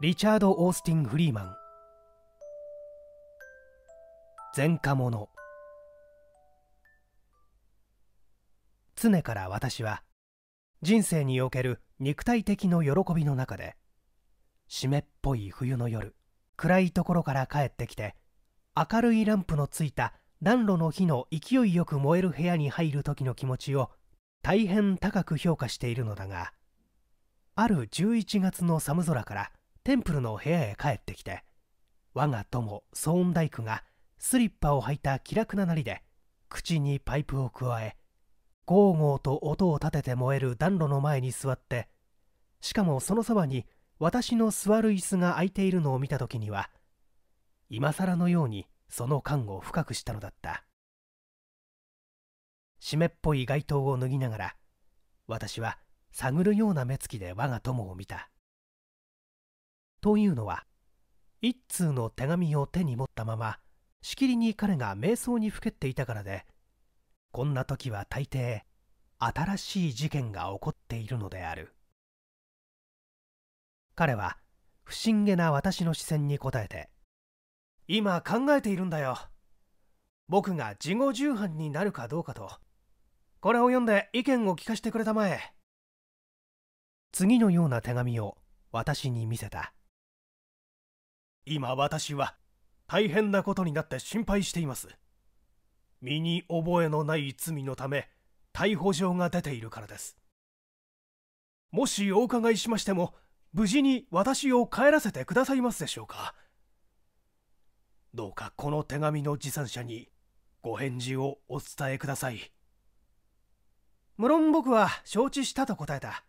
リチャード・オースティン・フリーマン前科者常から私は人生における肉体的の喜びの中で湿っぽい冬の夜暗いところから帰ってきて明るいランプのついた暖炉の火の勢いよく燃える部屋に入る時の気持ちを大変高く評価しているのだがある11月の寒空からテンプルの部屋へ帰ってきて我が友ソーンダがスリッパを履いた気楽ななりで口にパイプを加えゴーゴーと音を立てて燃える暖炉の前に座ってしかもそのそばに私の座る椅子が空いているのを見た時には今更のようにその感を深くしたのだった湿っぽい街灯を脱ぎながら私は探るような目つきで我が友を見たというのは一通の手紙を手に持ったまましきりに彼が瞑想にふけっていたからでこんな時は大抵新しい事件が起こっているのである彼は不審げな私の視線に応えて「今考えているんだよ僕が事後重犯になるかどうかとこれを読んで意見を聞かせてくれたまえ」次のような手紙を私に見せた「今私は大変なことになって心配しています身に覚えのない罪のため逮捕状が出ているからですもしお伺いしましても無事に私を帰らせてくださいますでしょうかどうかこの手紙の持参者にご返事をお伝えください無論僕は承知したと答えた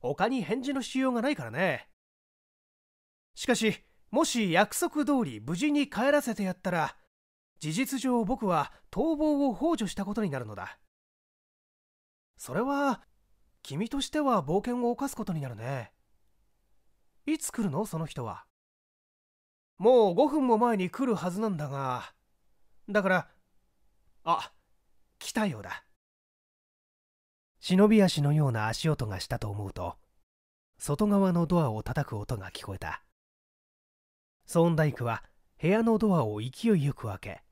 他に返事のしようがないからねしかしもし約束通り無事に帰らせてやったら事実上僕は逃亡を幇助したことになるのだそれは君としては冒険を犯すことになるねいつ来るのその人はもう5分も前に来るはずなんだがだからあ来たようだ忍び足のような足音がしたと思うと外側のドアを叩く音が聞こえたソーンダイクは部屋のドアを勢いよく開け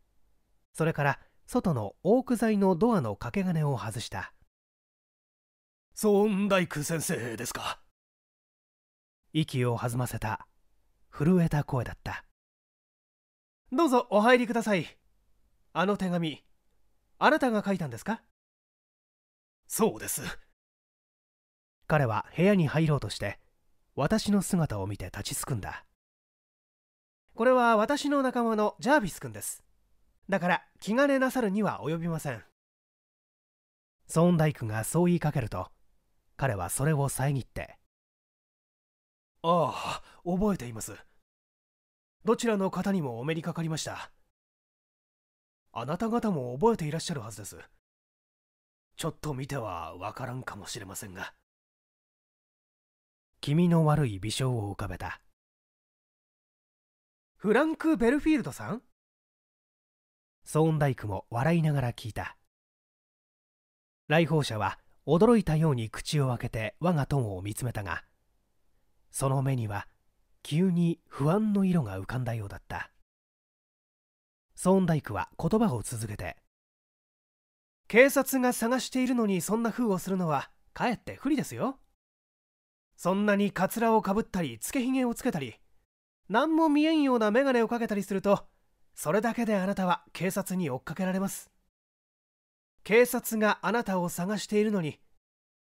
それから外のオーク材のドアの掛け金を外したソーンダイク先生ですか息を弾ませた震えた声だったどうぞお入りくださいあの手紙あなたが書いたんですかそうです彼は部屋に入ろうとして私の姿を見て立ちすくんだこれは私の仲間のジャービス君ですだから気兼ねなさるには及びませんソーンダイクがそう言いかけると彼はそれを遮ってああ覚えていますどちらの方にもお目にかかりましたあなた方も覚えていらっしゃるはずですちょっと見てはわからんかもしれませんが気味の悪い微笑を浮かべたフランク・ベルフィールドさんソーンダイクも笑いながら聞いた来訪者は驚いたように口を開けて我が友を見つめたがその目には急に不安の色が浮かんだようだったソーンダイクは言葉を続けて警察が探しているのにそんな封をするのはかえって不利ですよそんなにカツラをかぶったりつけひげをつけたり何も見えんような眼鏡をかけたりするとそれだけであなたは警察に追っかけられます警察があなたを探しているのに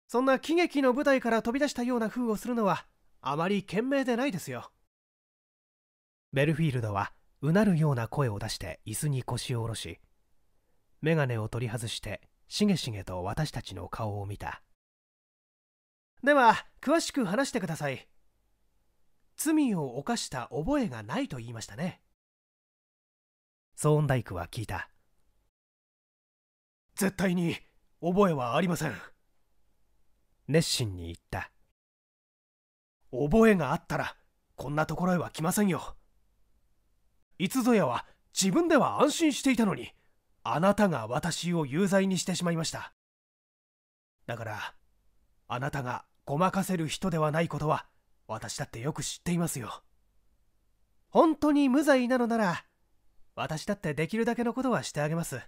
そんな喜劇の舞台から飛び出したような風をするのはあまり賢明でないですよベルフィールドはうなるような声を出して椅子に腰を下ろし眼鏡を取り外してしげしげと私たちの顔を見たでは詳しく話してください罪を犯した覚えがないと言いましたねソーンダイクは聞いた絶対に覚えはありません熱心に言った覚えがあったらこんなところへは来ませんよいつぞやは自分では安心していたのにあなたが私を有罪にしてしまいましただからあなたがごまかせる人ではないことは私だってよく知っていますよ本当に無罪なのなら私だってできるだけのことはしてあげます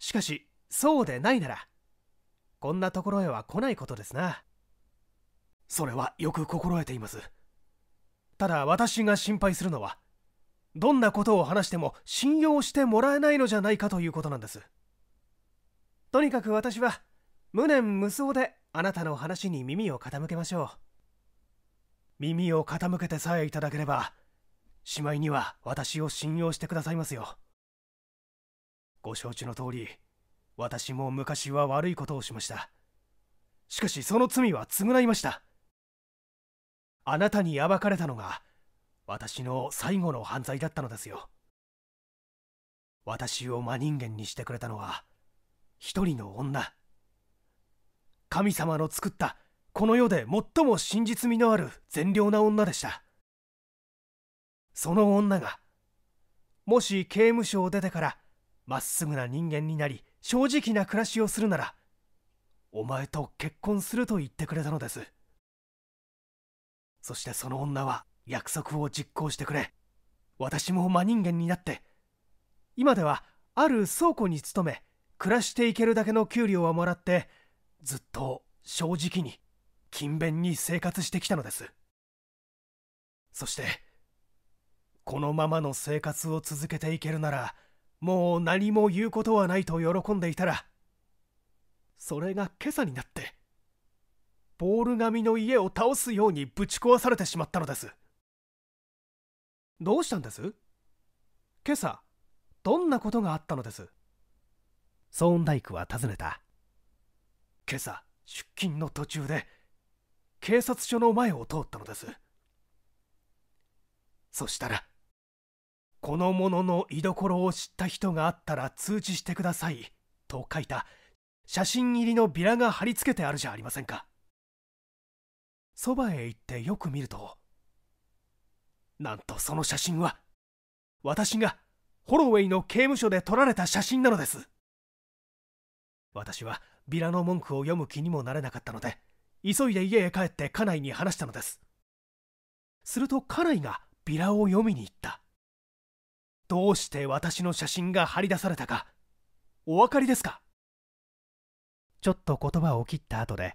しかしそうでないならこんなところへは来ないことですなそれはよく心得ていますただ私が心配するのはどんなことを話しても信用してもらえないのじゃないかということなんですとにかく私は無念無双であなたの話に耳を傾けましょう耳を傾けてさえいただければしまいには私を信用してくださいますよご承知の通り私も昔は悪いことをしましたしかしその罪は償いましたあなたに暴かれたのが私の最後の犯罪だったのですよ私を真人間にしてくれたのは一人の女神様の作ったこの世で最も真実味のある善良な女でしたその女がもし刑務所を出てからまっすぐな人間になり正直な暮らしをするならお前と結婚すると言ってくれたのですそしてその女は約束を実行してくれ私も真人間になって今ではある倉庫に勤め暮らしていけるだけの給料はもらってずっと正直に勤勉に生活してきたのですそしてこのままの生活を続けていけるならもう何も言うことはないと喜んでいたらそれが今朝になってボール紙の家を倒すようにぶち壊されてしまったのですどうしたんです今朝どんなことがあったのですソーンダイクは尋ねた今朝出勤の途中で警察署の前を通ったのですそしたらこの者の居所を知った人があったら通知してくださいと書いた写真入りのビラが貼り付けてあるじゃありませんかそばへ行ってよく見るとなんとその写真は私がホロウェイの刑務所で撮られた写真なのです私はビラの文句を読む気にもなれなかったので急いで家へ帰って家内に話したのですすると家内がビラを読みに行ったどうして私の写真が貼り出されたかお分かりですかちょっと言葉を切った後で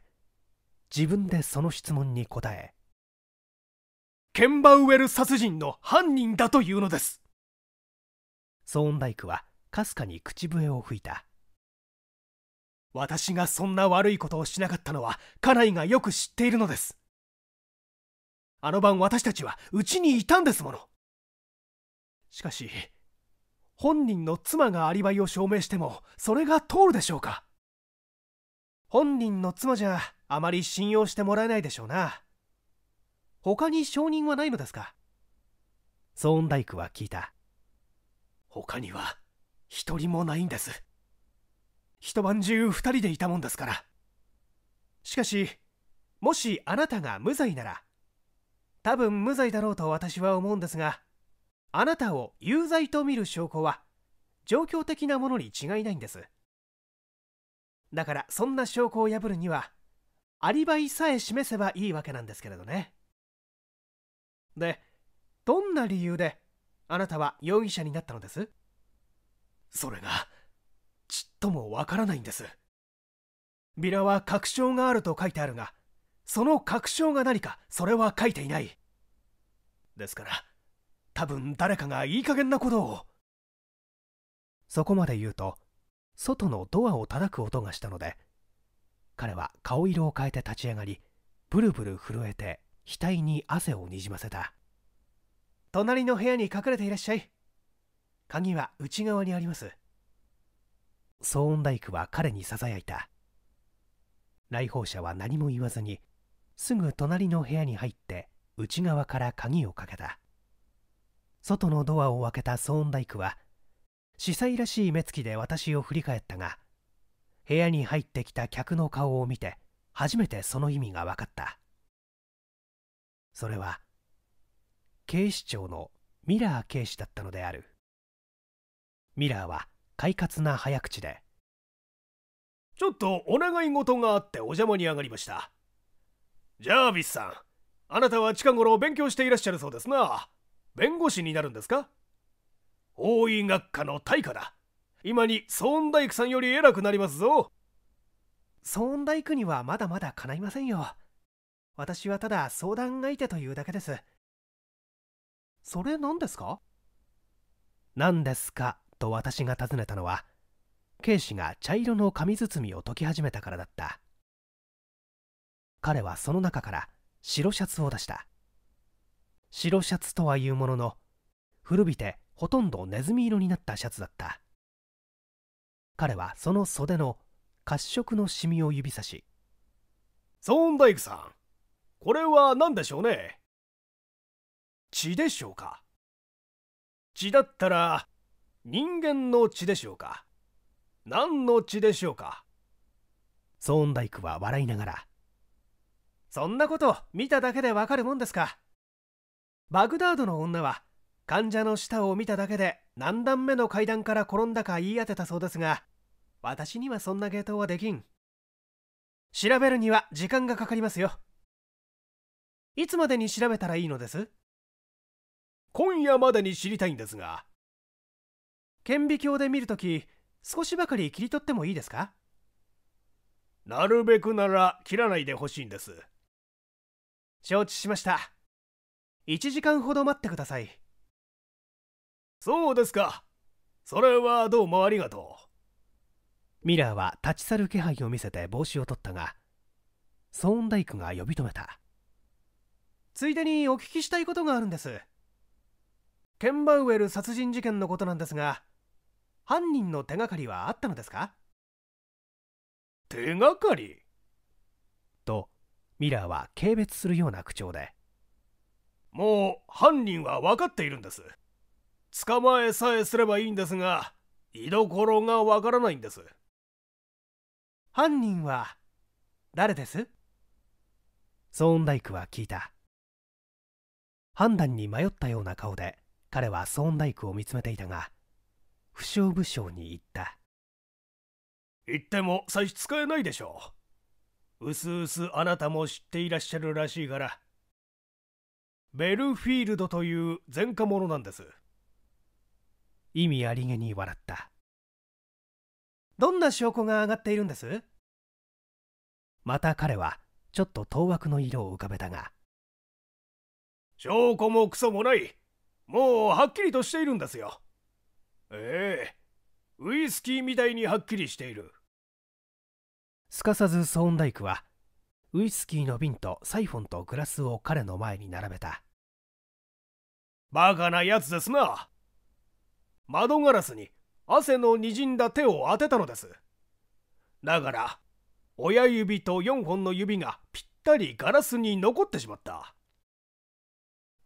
自分でその質問に答えケンバウエル殺人の犯人だというのですソーンダイクはかすかに口笛を吹いた私がそんな悪いことをしなかったのは家内がよく知っているのですあの晩私たちはうちにいたんですものしかし本人の妻がアリバイを証明してもそれが通るでしょうか本人の妻じゃあまり信用してもらえないでしょうな他に証人はないのですかソーンダイクは聞いた他には一人もないんです一晩中二人でいたもんですから。しかし、もしあなたが無罪なら、多分無罪だろうと私は思うんですが、あなたを有罪と見る証拠は、状況的なものに違いないんです。だからそんな証拠を破るには、アリバイさえ示せばいいわけなんですけれどね。で、どんな理由であなたは容疑者になったのですそれが、ちっともわからないんですビラは確証があると書いてあるがその確証が何かそれは書いていないですから多分誰かがいい加減なことをそこまで言うと外のドアを叩く音がしたので彼は顔色を変えて立ち上がりブルブル震えて額に汗をにじませた隣の部屋に隠れていらっしゃい鍵は内側にあります騒音大工は彼に囁いた来訪者は何も言わずにすぐ隣の部屋に入って内側から鍵をかけた外のドアを開けたソーンダイクは司祭らしい目つきで私を振り返ったが部屋に入ってきた客の顔を見て初めてその意味が分かったそれは警視庁のミラー警視だったのであるミラーは快活な早口でちょっとお願い事があってお邪魔に上がりましたジャービスさんあなたは近頃勉強していらっしゃるそうですな弁護士になるんですか法医学科の大家だ今に騒音大工さんより偉くなりますぞ騒音大工にはまだまだかないませんよ私はただ相談相手というだけですそれ何ですか何ですかと私が尋ねたのは警視が茶色の紙包みを解き始めたからだった彼はその中から白シャツを出した白シャツとはいうものの古びてほとんどネズミ色になったシャツだった彼はその袖の褐色のシミを指さしソーンダイクさんこれは何でしょうね血でしょうか血だったら人間の血でしょうか何の血でしょうかソーンダイクは笑いながらそんなこと見ただけでわかるもんですかバグダードの女は患者の舌を見ただけで何段目の階段から転んだか言い当てたそうですが私にはそんな芸当はできん調べるには時間がかかりますよいつまでに調べたらいいのです今夜までに知りたいんですが顕微鏡で見るとき少しばかり切り取ってもいいですかなるべくなら切らないでほしいんです承知しました1時間ほど待ってくださいそうですかそれはどうもありがとうミラーは立ち去る気配を見せて帽子を取ったがソーンダイクが呼び止めたついでにお聞きしたいことがあるんですケンバウエル殺人事件のことなんですが犯人の手がかりはあったのですか手がかりとミラーは軽蔑するような口調でもう犯人は分かっているんです捕まえさえすればいいんですが居所が分からないんです犯人は誰ですソーンダイクは聞いた判断に迷ったような顔で彼はソーンダイクを見つめていたが負傷武将に言った言っても差し支えないでしょううすうすあなたも知っていらっしゃるらしいからベルフィールドという前科者なんです意味ありげに笑ったどんな証拠が上がっているんですまた彼はちょっと当惑の色を浮かべたが証拠もクソもないもうはっきりとしているんですよええウイスキーみたいにはっきりしているすかさずソーンダイクはウイスキーの瓶とサイフォンとグラスを彼の前に並べたバカなやつですな窓ガラスに汗のにじんだ手を当てたのですだから親指と4本の指がぴったりガラスに残ってしまった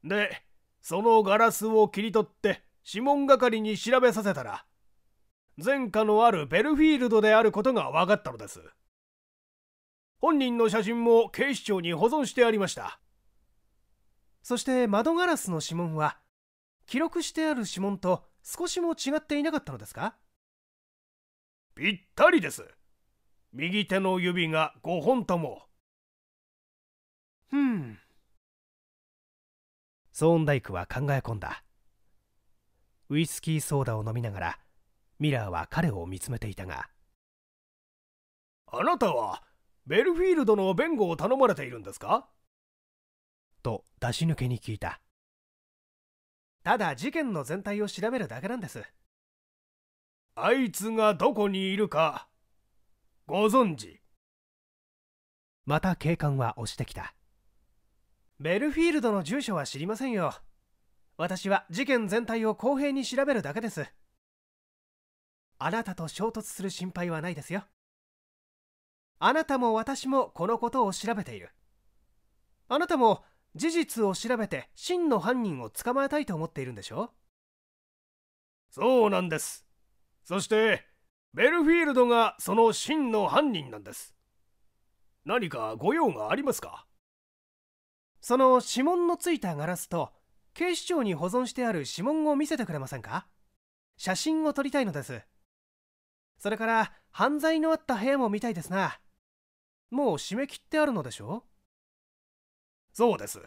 でそのガラスを切り取って指紋係に調べさせたら前科のあるベルフィールドであることが分かったのです本人の写真も警視庁に保存してありましたそして窓ガラスの指紋は記録してある指紋と少しも違っていなかったのですかぴったりです右手の指が5本ともうんソーンダイクは考え込んだウイスキーソーダを飲みながらミラーは彼を見つめていたがあなたはベルフィールドの弁護を頼まれているんですかと出し抜けに聞いたただ事件の全体を調べるだけなんですあいつがどこにいるかご存知また警官は押してきたベルフィールドの住所は知りませんよ私は事件全体を公平に調べるだけですあなたと衝突する心配はないですよあなたも私もこのことを調べているあなたも事実を調べて真の犯人を捕まえたいと思っているんでしょそうなんですそしてベルフィールドがその真の犯人なんです何かご用がありますかその指紋のついたガラスと警視庁に保存してある指紋を見せてくれませんか写真を撮りたいのですそれから犯罪のあった部屋も見たいですなもう締め切ってあるのでしょうそうです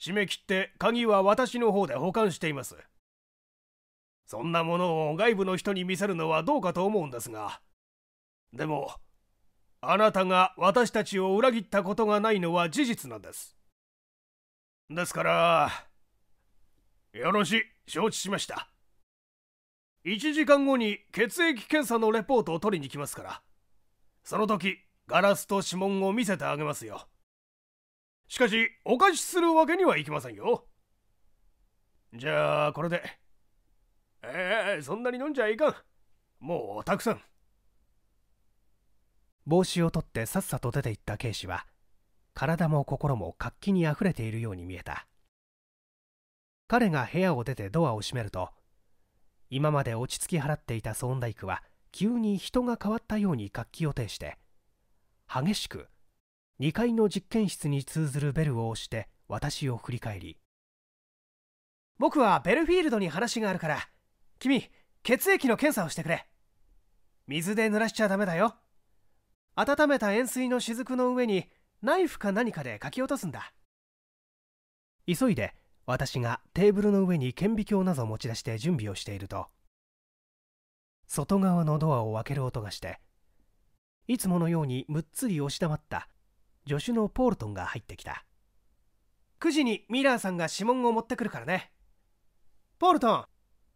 締め切って鍵は私の方で保管していますそんなものを外部の人に見せるのはどうかと思うんですがでもあなたが私たちを裏切ったことがないのは事実なんですですからよろしい承知しました1時間後に血液検査のレポートを取りに来ますからその時ガラスと指紋を見せてあげますよしかしお貸しするわけにはいきませんよじゃあこれでええー、そんなに飲んじゃいかんもうたくさん帽子を取ってさっさと出て行った警視は体も心も活気にあふれているように見えた彼が部屋を出てドアを閉めると今まで落ち着き払っていたソーンダイクは急に人が変わったように活気を呈して激しく2階の実験室に通ずるベルを押して私を振り返り僕はベルフィールドに話があるから君血液の検査をしてくれ水で濡らしちゃダメだよ温めた塩水の雫の上にナイフか何かでかき落とすんだ急いで私がテーブルの上に顕微鏡などを持ち出して準備をしていると外側のドアを開ける音がしていつものようにむっつり押し黙った助手のポールトンが入ってきた9時にミラーさんが指紋を持ってくるからねポールトン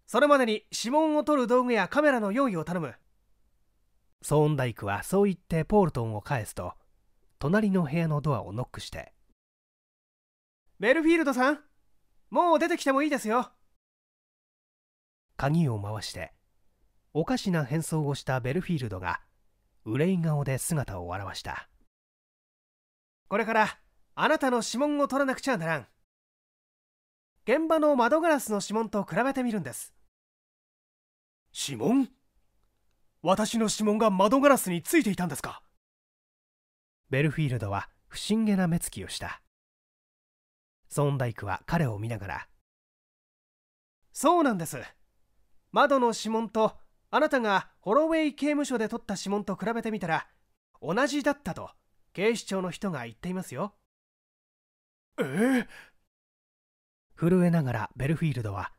それまでに指紋を取る道具やカメラの用意を頼むソーンダイクはそう言ってポールトンを返すと隣の部屋のドアをノックして「メルフィールドさんもう出てきてもいいですよ鍵を回しておかしな変装をしたベルフィールドが憂い顔で姿を現したこれからあなたの指紋を取らなくちゃならん現場の窓ガラスの指紋と比べてみるんです指紋私の指紋が窓ガラスについていたんですかベルフィールドは不審げな目つきをしたソンダイクは彼を見ながらそうなんです窓の指紋とあなたがホロウェイ刑務所で取った指紋と比べてみたら同じだったと警視庁の人が言っていますよええ震えながらベルフィールドは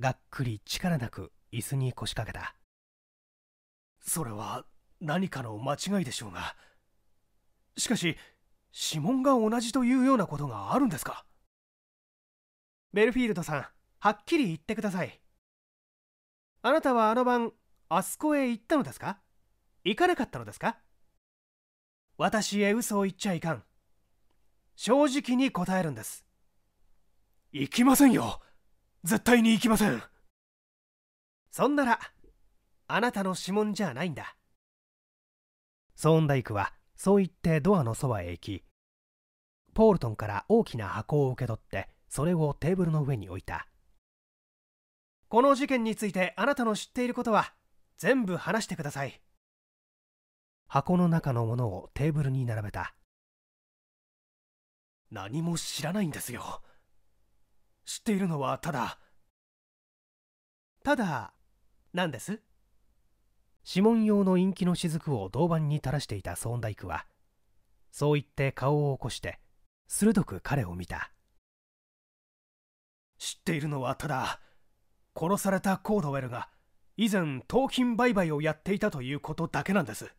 がっくり力なく椅子に腰掛けたそれは何かの間違いでしょうがしかし指紋が同じというようなことがあるんですかベルフィールドさんはっきり言ってくださいあなたはあの晩あそこへ行ったのですか行かなかったのですか私へ嘘を言っちゃいかん正直に答えるんです行きませんよ絶対に行きませんそんならあなたの指紋じゃないんだソーンダイクはそう言ってドアのそばへ行きポールトンから大きな箱を受け取ってそれをテーブルの上に置いたこの事件についてあなたの知っていることは全部話してください箱の中のものをテーブルに並べた何も知らないんですよ知っているのはただただ何です指紋用の陰気の雫を銅板に垂らしていたソーンはそう言って顔を起こして鋭く彼を見た知っているのはただ殺されたコードウェルが以前盗品売買をやっていたということだけなんです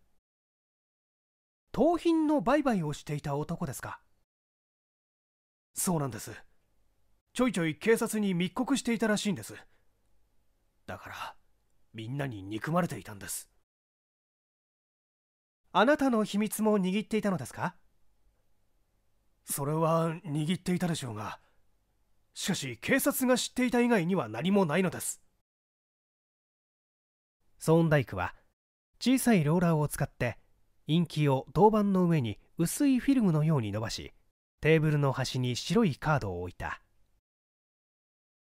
盗品の売買をしていた男ですかそうなんですちょいちょい警察に密告していたらしいんですだからみんなに憎まれていたんですあなたの秘密も握っていたのですかそれは握っていたでしょうがしかし警察が知っていた以外には何もないのですソーンダイクは小さいローラーを使ってインキを銅板の上に薄いフィルムのように伸ばしテーブルの端に白いカードを置いた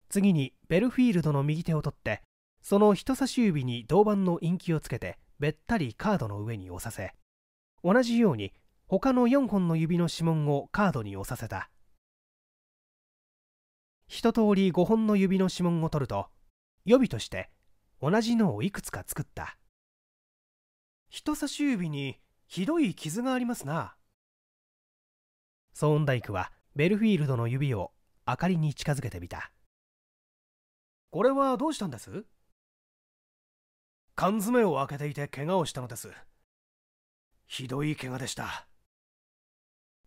次にベルフィールドの右手を取ってその人差し指に銅板のインキをつけてべったりカードの上に押させ同じように他の4本の指の指紋をカードに押させた一通り5本の指の指紋を取ると予備として同じのをいくつか作った人差し指にひどい傷がありますなソーンダイクはベルフィールドの指を明かりに近づけてみたこれはどうしたんです缶詰を開けていて怪我をしたのですひどい怪我でした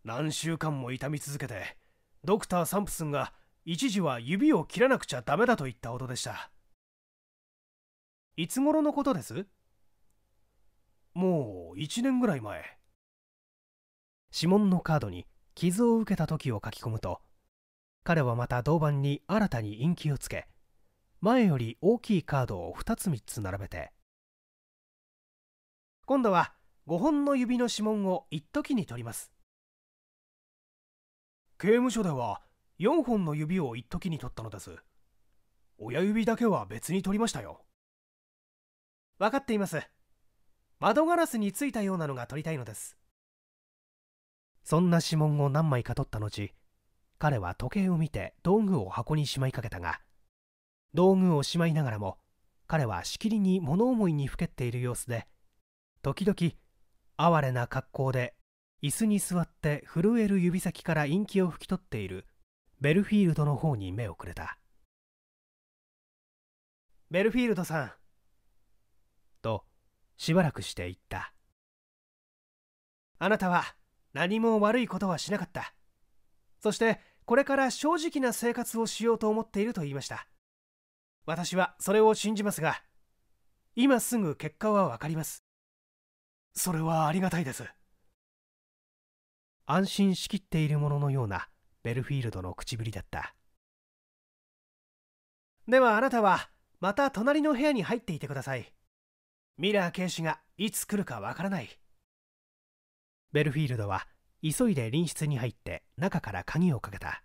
何週間も痛み続けてドクター・サンプスンが一時は指を切らなくちゃダメだといったほどでしたいつ頃のことですもう1年ぐらい前指紋のカードに傷を受けた時を書き込むと彼はまた銅板に新たに印記をつけ前より大きいカードを2つ3つ並べて今度は5本の指の指紋を一時に取ります刑務所では4本の指を一時に取ったのです親指だけは別に取りましたよ分かっています窓ガラスについたようなのが取りたいのですそんな指紋を何枚か取った後彼は時計を見て道具を箱にしまいかけたが道具をしまいながらも彼はしきりに物思いにふけっている様子で時々哀れな格好で椅子に座って震える指先から陰気を拭き取っているベルフィールドの方に目をくれたベルフィールドさんとしばらくして言ったあなたは何も悪いことはしなかったそしてこれから正直な生活をしようと思っていると言いました私はそれを信じますが今すぐ結果は分かりますそれはありがたいです安心しきっているもののようなベルフィールドの口ぶりだったではあなたはまた隣の部屋に入っていてくださいミラー警視がいつ来るかわからないベルフィールドは急いで隣室に入って中から鍵をかけた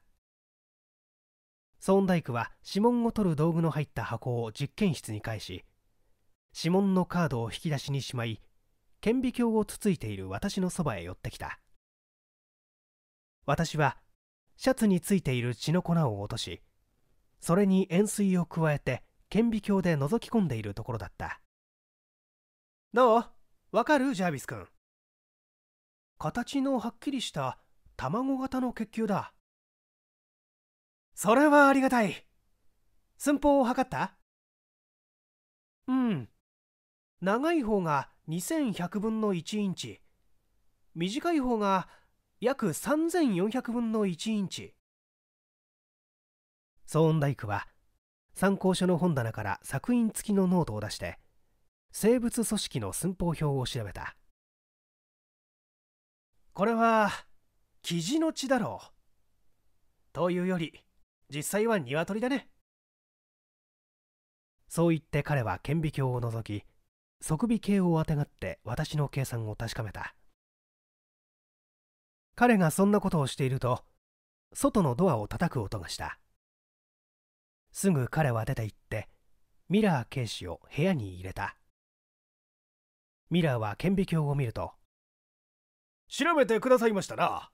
ソーンダイクは指紋を取る道具の入った箱を実験室に返し指紋のカードを引き出しにしまい顕微鏡をつついている私のそばへ寄ってきた私はシャツについている血の粉を落としそれに塩水を加えて顕微鏡で覗き込んでいるところだったどうわかるジャービス君形のはっきりした卵型の血球だそれはありがたい寸法を測ったうん長い方が2100分の1インチ短い方が約3400分の1インチ騒音大工は参考書の本棚から作品付きのノートを出して生物組織の寸法表を調べたこれはキジの血だろうというより実際はニワトリだねそう言って彼は顕微鏡を覗き側微計をあてがって私の計算を確かめた彼がそんなことをしていると外のドアを叩く音がしたすぐ彼は出て行ってミラー警視を部屋に入れたミラーは顕微鏡を見ると調べてくださいましたな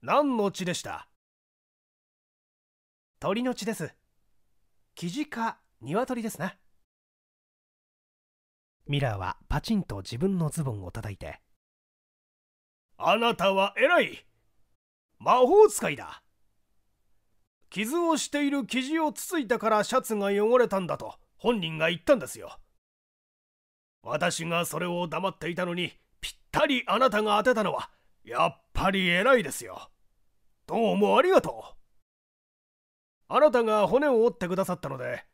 何の血でした鳥の血ですキジかリですなミラーはパチンと自分のズボンを叩いてあなたは偉い魔法使いだ傷をしている生地をつついたからシャツが汚れたんだと本人が言ったんですよ私がそれを黙っていたのにぴったりあなたが当てたのはやっぱり偉いですよどうもありがとうあなたが骨を折ってくださったので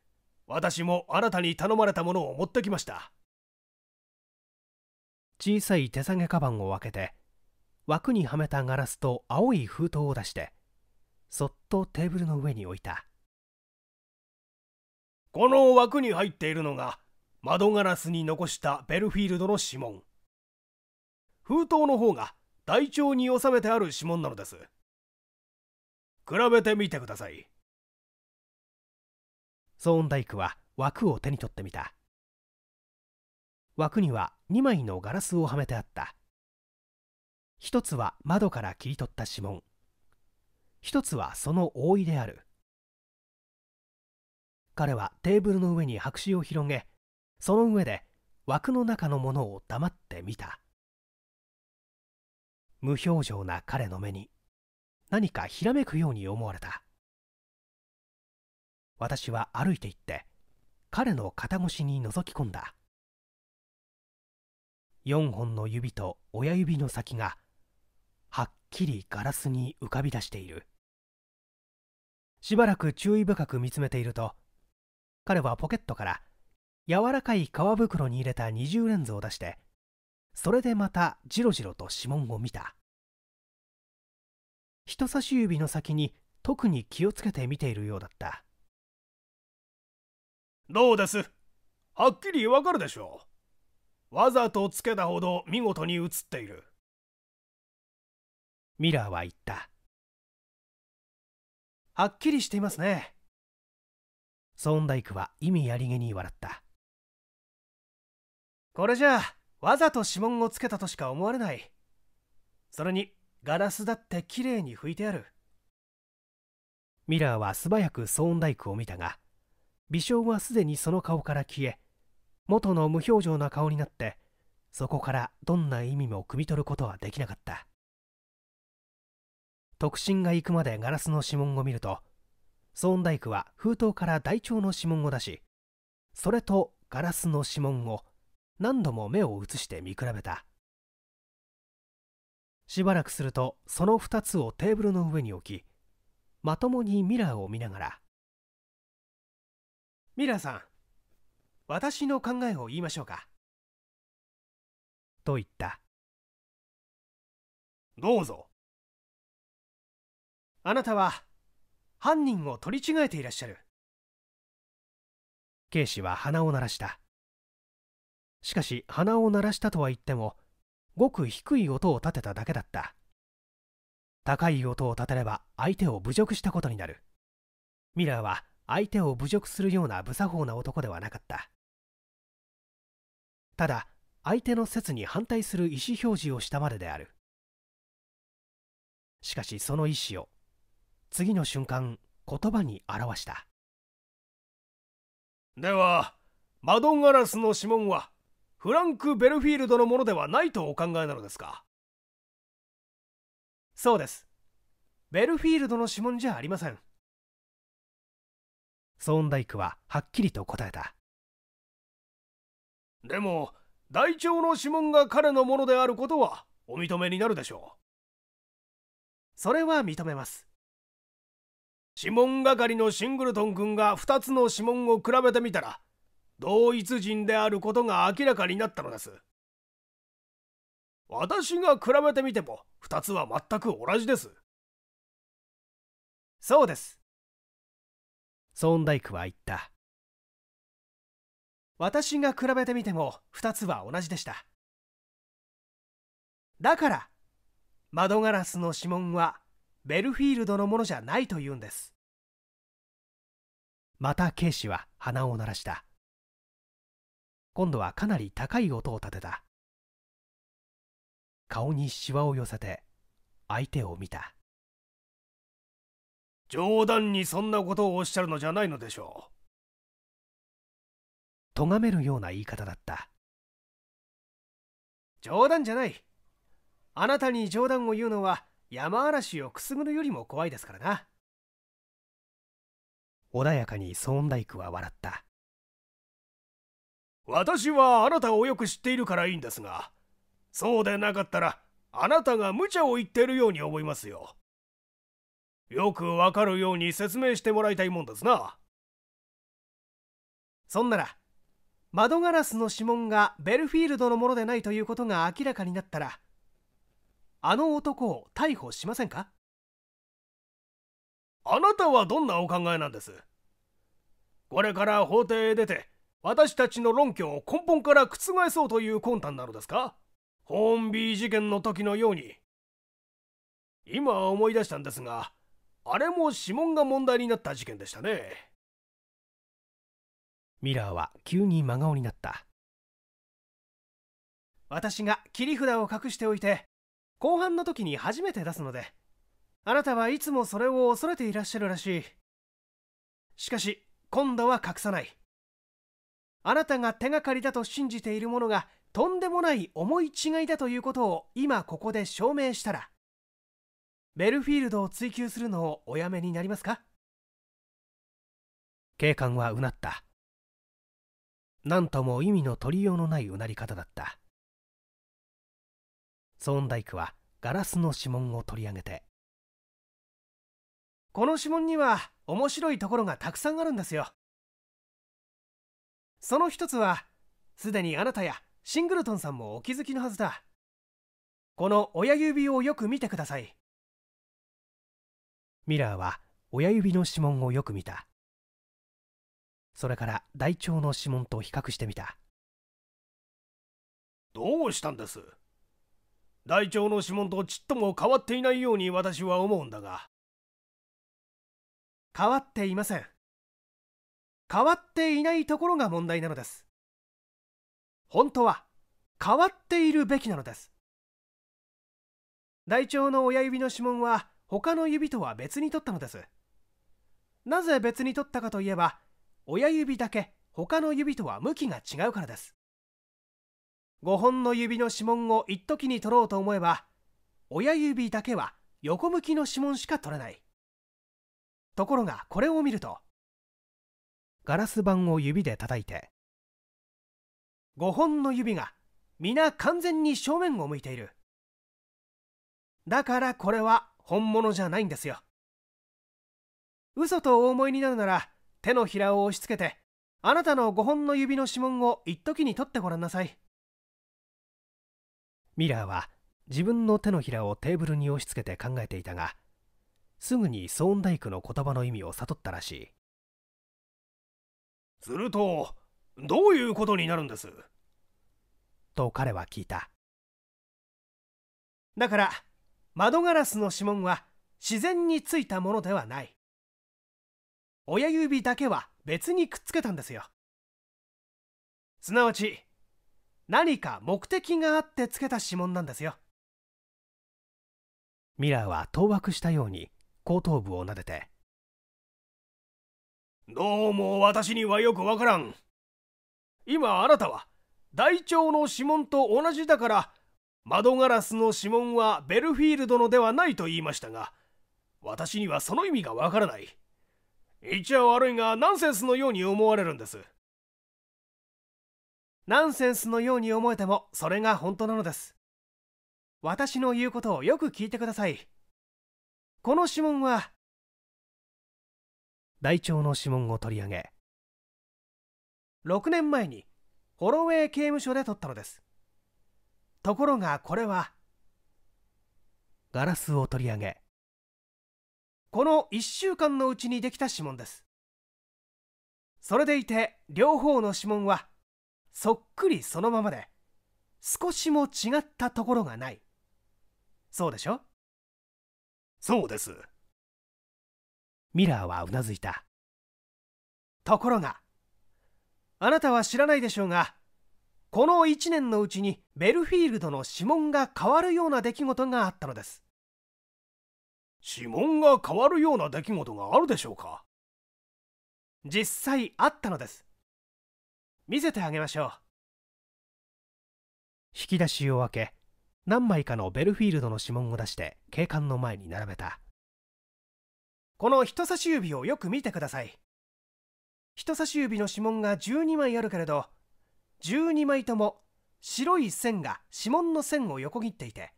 私もあなたに頼まれたものを持ってきました小さい手提げカバンを開けて枠にはめたガラスと青い封筒を出してそっとテーブルの上に置いたこの枠に入っているのが窓ガラスに残したベルフィールドの指紋封筒の方が台帳に収めてある指紋なのです比べてみてくださいソーンダイは枠を手に取ってみた枠には2枚のガラスをはめてあった一つは窓から切り取った指紋一つはその覆いである彼はテーブルの上に白紙を広げその上で枠の中のものを黙って見た無表情な彼の目に何かひらめくように思われた私は歩いて行って彼の肩越しに覗き込んだ4本の指と親指の先がきりガラスに浮かび出しているしばらく注意深く見つめていると彼はポケットから柔らかい皮袋に入れた二重レンズを出してそれでまたじろじろと指紋を見た人差し指の先に特に気をつけて見ているようだったどうですはっきりわかるでしょうわざとつけたほど見事に写っているミラーは言った。はっきりしていますね。ソーンダイクは意味ありげに笑った。これじゃあ、わざと指紋をつけたとしか思われない。それに、ガラスだってきれいに拭いてある。ミラーは素早くソーンダイクを見たが、微笑はすでにその顔から消え、元の無表情な顔になって、そこからどんな意味も汲み取ることはできなかった。特進が行くまでガラスの指紋を見るとソーンダイクは封筒から台帳の指紋を出しそれとガラスの指紋を何度も目を移して見比べたしばらくするとその2つをテーブルの上に置きまともにミラーを見ながら「ミラーさん私の考えを言いましょうか」と言った「どうぞ」あなたは犯人を取り違えていらっしゃる。警視は鼻を鳴らした。しかし鼻を鳴らしたとは言っても、ごく低い音を立てただけだった。高い音を立てれば相手を侮辱したことになる。ミラーは相手を侮辱するような無作法な男ではなかった。ただ、相手の説に反対する意思表示をしたまでである。しかしその意思を次の瞬間言葉に表したではマドンガラスの指紋はフランク・ベルフィールドのものではないとお考えなのですかそうですベルフィールドの指紋じゃありませんソーンダイクははっきりと答えたでも大腸の指紋が彼のものであることはお認めになるでしょうそれは認めます指紋係のシングルトン君が2つの指紋を比べてみたら同一人であることが明らかになったのです私が比べてみても2つは全く同じですそうですソーンダイクは言った私が比べてみても2つは同じでしただから窓ガラスの指紋はベルフィールドのものじゃないというんですまた K 氏は鼻を鳴らした今度はかなり高い音を立てた顔にしわを寄せて相手を見た冗談にそんなことをおっしゃるのじゃないのでしょう咎めるような言い方だった冗談じゃないあなたに冗談を言うのは山嵐をくすぐるよりも怖いですからな穏やかに孫大工は笑った私はあなたをよく知っているからいいんですがそうでなかったらあなたが無茶を言ってるように思いますよよくわかるように説明してもらいたいもんですなそんなら窓ガラスの指紋がベルフィールドのものでないということが明らかになったらあの男を逮捕しませんかあなたはどんなお考えなんですこれから法廷へ出て私たちの論拠を根本から覆そうという魂胆なのですかホーンビー事件の時のように今思い出したんですがあれも指紋が問題になった事件でしたねミラーは急に真顔になった私が切り札を隠しておいて後半の時に初めて出すのであなたはいつもそれを恐れていらっしゃるらしいしかし今度は隠さないあなたが手がかりだと信じているものがとんでもない思い違いだということを今ここで証明したらベルフィールドを追求するのをおやめになりますか警官はうなった何とも意味の取りようのないうなり方だったソーン大工はガラスの指紋を取り上げてこの指紋には面白いところがたくさんあるんですよその一つはすでにあなたやシングルトンさんもお気づきのはずだこの親指をよく見てくださいミラーは親指の指紋をよく見たそれから大腸の指紋と比較してみたどうしたんです大腸の指紋とちっとも変わっていないように私は思うんだが変わっていません変わっていないところが問題なのです本当は変わっているべきなのです大腸の親指の指紋は他の指とは別に取ったのですなぜ別に取ったかといえば親指だけ他の指とは向きが違うからです5本の指の指紋を一時に取ろうと思えば親指だけは横向きの指紋しか取れないところがこれを見るとガラス板を指で叩いて5本の指が皆完全に正面を向いているだからこれは本物じゃないんですよ嘘とお思いになるなら手のひらを押し付けてあなたの5本の指の指紋を一時に取ってごらんなさいミラーは自分の手のひらをテーブルに押し付けて考えていたがすぐにソーンダイクの言葉の意味を悟ったらしいするとどういうことになるんですと彼は聞いただから窓ガラスの指紋は自然についたものではない親指だけは別にくっつけたんですよすなわち何か目的があってつけた指紋なんですよミラーは当惑したように後頭部を撫でてどうも私にはよくわからん今あなたは大腸の指紋と同じだから窓ガラスの指紋はベルフィールドのではないと言いましたが私にはその意味がわからない一応悪いがナンセンスのように思われるんですナンセンスのように思えてもそれが本当なのです私の言うことをよく聞いてくださいこの指紋は大腸の指紋を取り上げ6年前にホロウェイ刑務所で取ったのですところがこれはガラスを取り上げこの1週間のうちにできた指紋ですそれでいて両方の指紋はそっくりそのままで少しも違ったところがないそうでしょそうですミラーはうなずいたところがあなたは知らないでしょうがこの1年のうちにベルフィールドの指紋が変わるような出来事があったのです指紋が変わるような出来事があるでしょうか実際あったのです見せてあげましょう引き出しを開け何枚かのベルフィールドの指紋を出して警官の前に並べたこの人差し指をよく見てください人差し指の指紋が12枚あるけれど12枚とも白い線が指紋の線を横切っていて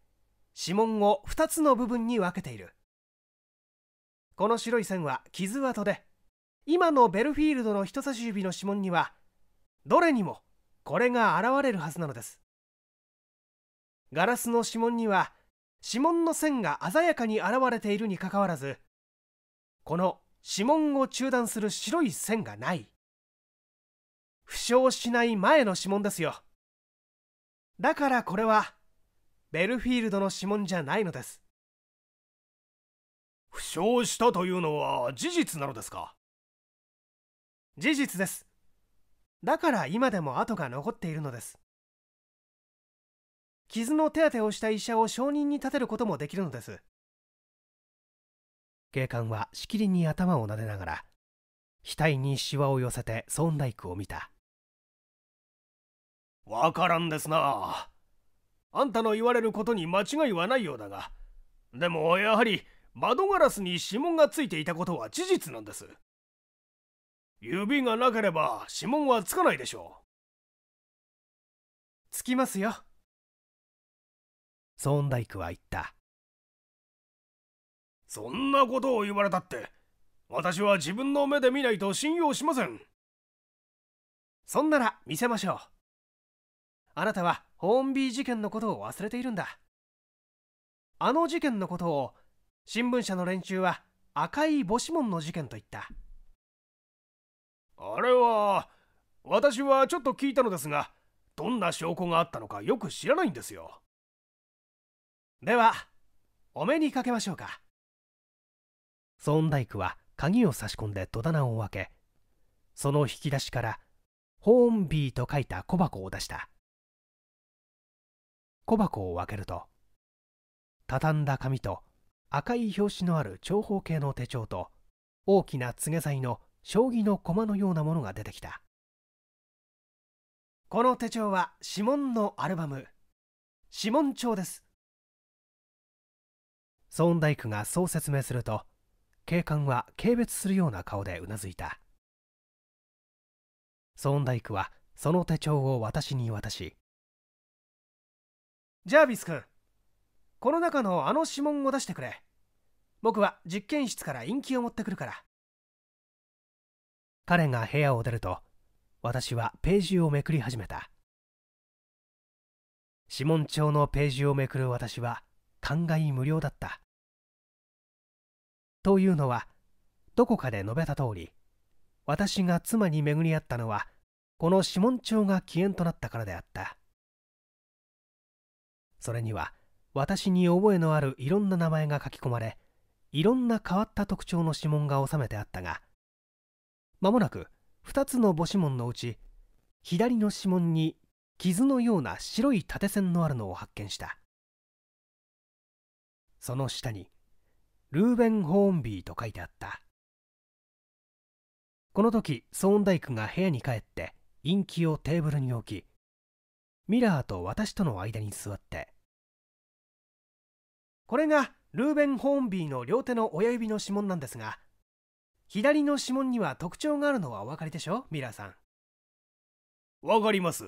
指紋を2つの部分に分けているこの白い線は傷跡で今のベルフィールドの人差し指の指紋にはどれにもこれが現れるはずなのですガラスの指紋には指紋の線が鮮やかに現れているにかかわらずこの指紋を中断する白い線がない負傷しない前の指紋ですよだからこれはベルフィールドの指紋じゃないのです負傷したというのは事実なのですか事実ですだから今でも跡が残っているのです傷の手当てをした医者を証人に立てることもできるのです警官はしきりに頭をなでながら額にしわを寄せてソーンダイクを見たわからんですなあんたの言われることに間違いはないようだがでもやはり窓ガラスに指紋がついていたことは事実なんです指がなければ指紋はつかないでしょう。つきますよ。ソーンダイクは言った。そんなことを言われたって、私は自分の目で見ないと信用しません。そんなら見せましょう。あなたはホーンビー事件のことを忘れているんだ。あの事件のことを新聞社の連中は赤い母指紋の事件と言った。あれは私はちょっと聞いたのですがどんな証拠があったのかよく知らないんですよではお目にかけましょうかソーンダイクは鍵を差し込んで戸棚を開けその引き出しから「ホーンビー」と書いた小箱を出した小箱を開けると畳んだ紙と赤い表紙のある長方形の手帳と大きな告げ剤の将棋の駒のようなものが出てきたこの手帳は指紋のアルバム指紋帳ですソーンダイクがそう説明すると警官は軽蔑するような顔でうなずいたソーンダイクはその手帳を私に渡しジャービス君この中のあの指紋を出してくれ僕は実験室から陰気を持ってくるから彼が部屋を出ると私はページをめくり始めた指紋帳のページをめくる私は感慨無量だったというのはどこかで述べた通り私が妻に巡り合ったのはこの指紋帳が起源となったからであったそれには私に覚えのあるいろんな名前が書き込まれいろんな変わった特徴の指紋が収めてあったがまもなく2つの母指紋のうち左の指紋に傷のような白い縦線のあるのを発見したその下にルーベン・ホーンビーと書いてあったこの時ソーンダイクが部屋に帰ってインキをテーブルに置きミラーと私との間に座ってこれがルーベン・ホーンビーの両手の親指の指紋なんですが左の指紋には特徴があるのはお分かりでしょミラーさんわかります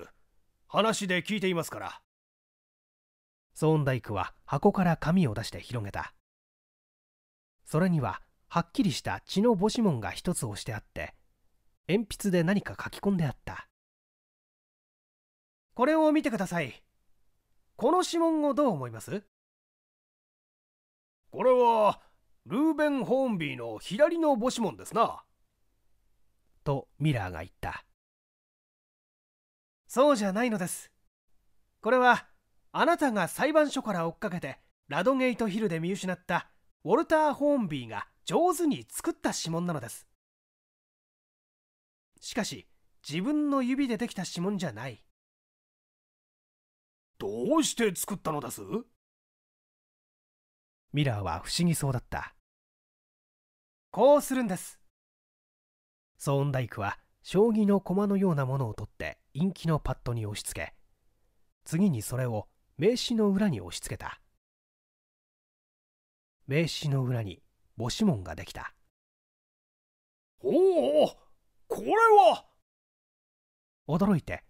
話で聞いていますからソーンダイクは箱から紙を出して広げたそれにははっきりした血の母指紋が一つ押してあって鉛筆で何か書き込んであったこれを見てくださいこの指紋をどう思いますこれはルーベン・ホーンビーの左の母指紋ですな。とミラーが言った。そうじゃないのです。これは、あなたが裁判所から追っかけて、ラドゲートヒルで見失ったウォルター・ホーンビーが上手に作った指紋なのです。しかし、自分の指でできた指紋じゃない。どうして作ったのですミラーは不思議そうだった。こうするんですソーンダイクは将棋の駒のようなものを取って陰気のパッドに押し付け次にそれを名刺の裏に押し付けた名刺の裏に母子門ができたおおこれは驚いて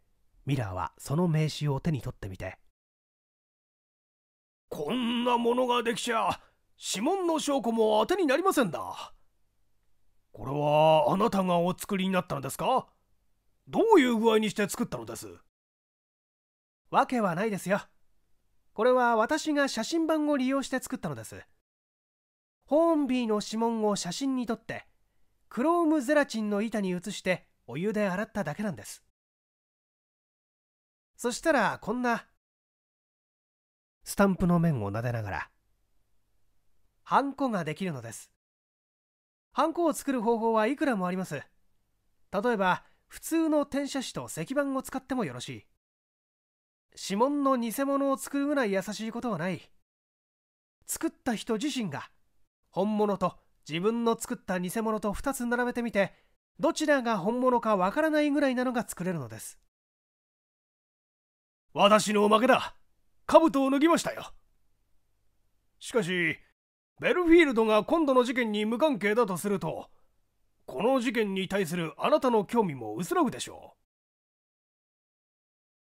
ミラーはその名刺を手に取ってみてこんなものができちゃ指紋の証拠も当てになりませんだこれはあなたがお作りになったのですかどういう具合にして作ったのですわけはないですよこれは私が写真版を利用して作ったのですホーンビーの指紋を写真に撮ってクロームゼラチンの板に移してお湯で洗っただけなんですそしたらこんなスタンプの面を撫でながらハンコができるのですハンコを作る方法はいくらもあります。例えば、普通の転写紙と石板を使ってもよろしい。指紋の偽物を作るぐらい優しいことはない。作った人自身が、本物と自分の作った偽物と2つ並べてみて、どちらが本物かわからないぐらいなのが作れるのです。私のまけだ。兜を脱ぎましたよ。しかし、ベルフィールドが今度の事件に無関係だとすると、この事件に対するあなたの興味も薄らぐでしょ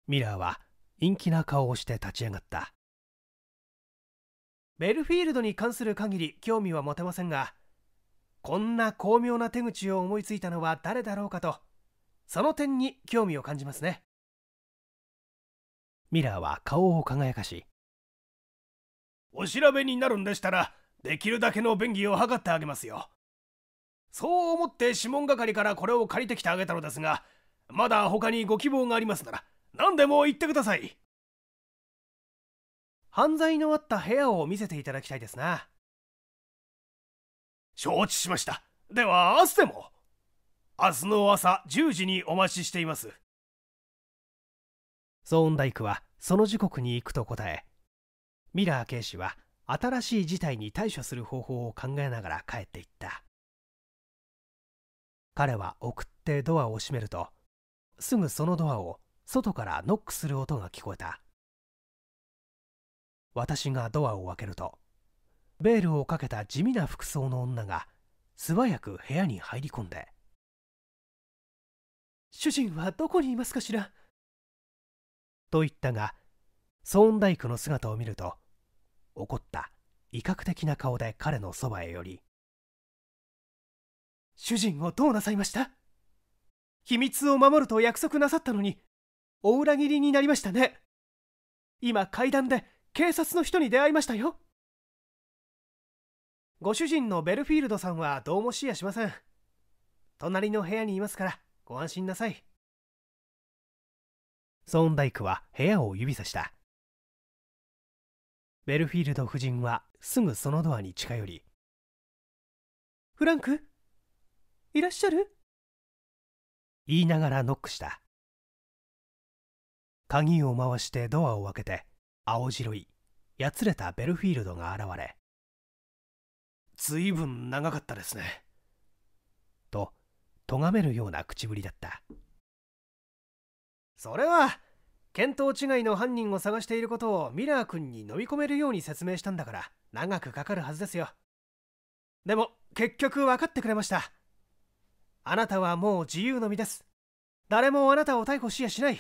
う。ミラーは陰気な顔をして立ち上がった。ベルフィールドに関する限り興味は持てませんが、こんな巧妙な手口を思いついたのは誰だろうかと、その点に興味を感じますね。ミラーは顔を輝かし、お調べになるんでしたら、できるだけの便宜を図ってあげますよそう思って指紋係からこれを借りてきてあげたのですがまだ他にご希望がありますなら何でも言ってください犯罪のあった部屋を見せていただきたいですな承知しましたでは明日でも明日の朝10時にお待ちしていますソーンダイクはその時刻に行くと答えミラー警視は新しい事態に対処する方法を考えながら帰っていった彼は送ってドアを閉めるとすぐそのドアを外からノックする音が聞こえた私がドアを開けるとベールをかけた地味な服装の女が素早く部屋に入り込んで「主人はどこにいますかしら?」と言ったがソーンダイクの姿を見ると怒った威嚇的な顔で彼のそばへ寄り主人をどうなさいました秘密を守ると約束なさったのにお裏切りになりましたね今階段で警察の人に出会いましたよご主人のベルフィールドさんはどうもしやしません隣の部屋にいますからご安心なさいソーンダイクは部屋を指さしたベルフィールド夫人はすぐそのドアに近寄りフランクいらっしゃる言いながらノックした鍵を回してドアを開けて青白いやつれたベルフィールドが現れずいぶん長かったですねと咎めるような口ぶりだったそれは見当違いの犯人を探していることをミラー君に飲み込めるように説明したんだから長くかかるはずですよでも結局分かってくれましたあなたはもう自由の身です誰もあなたを逮捕しやしない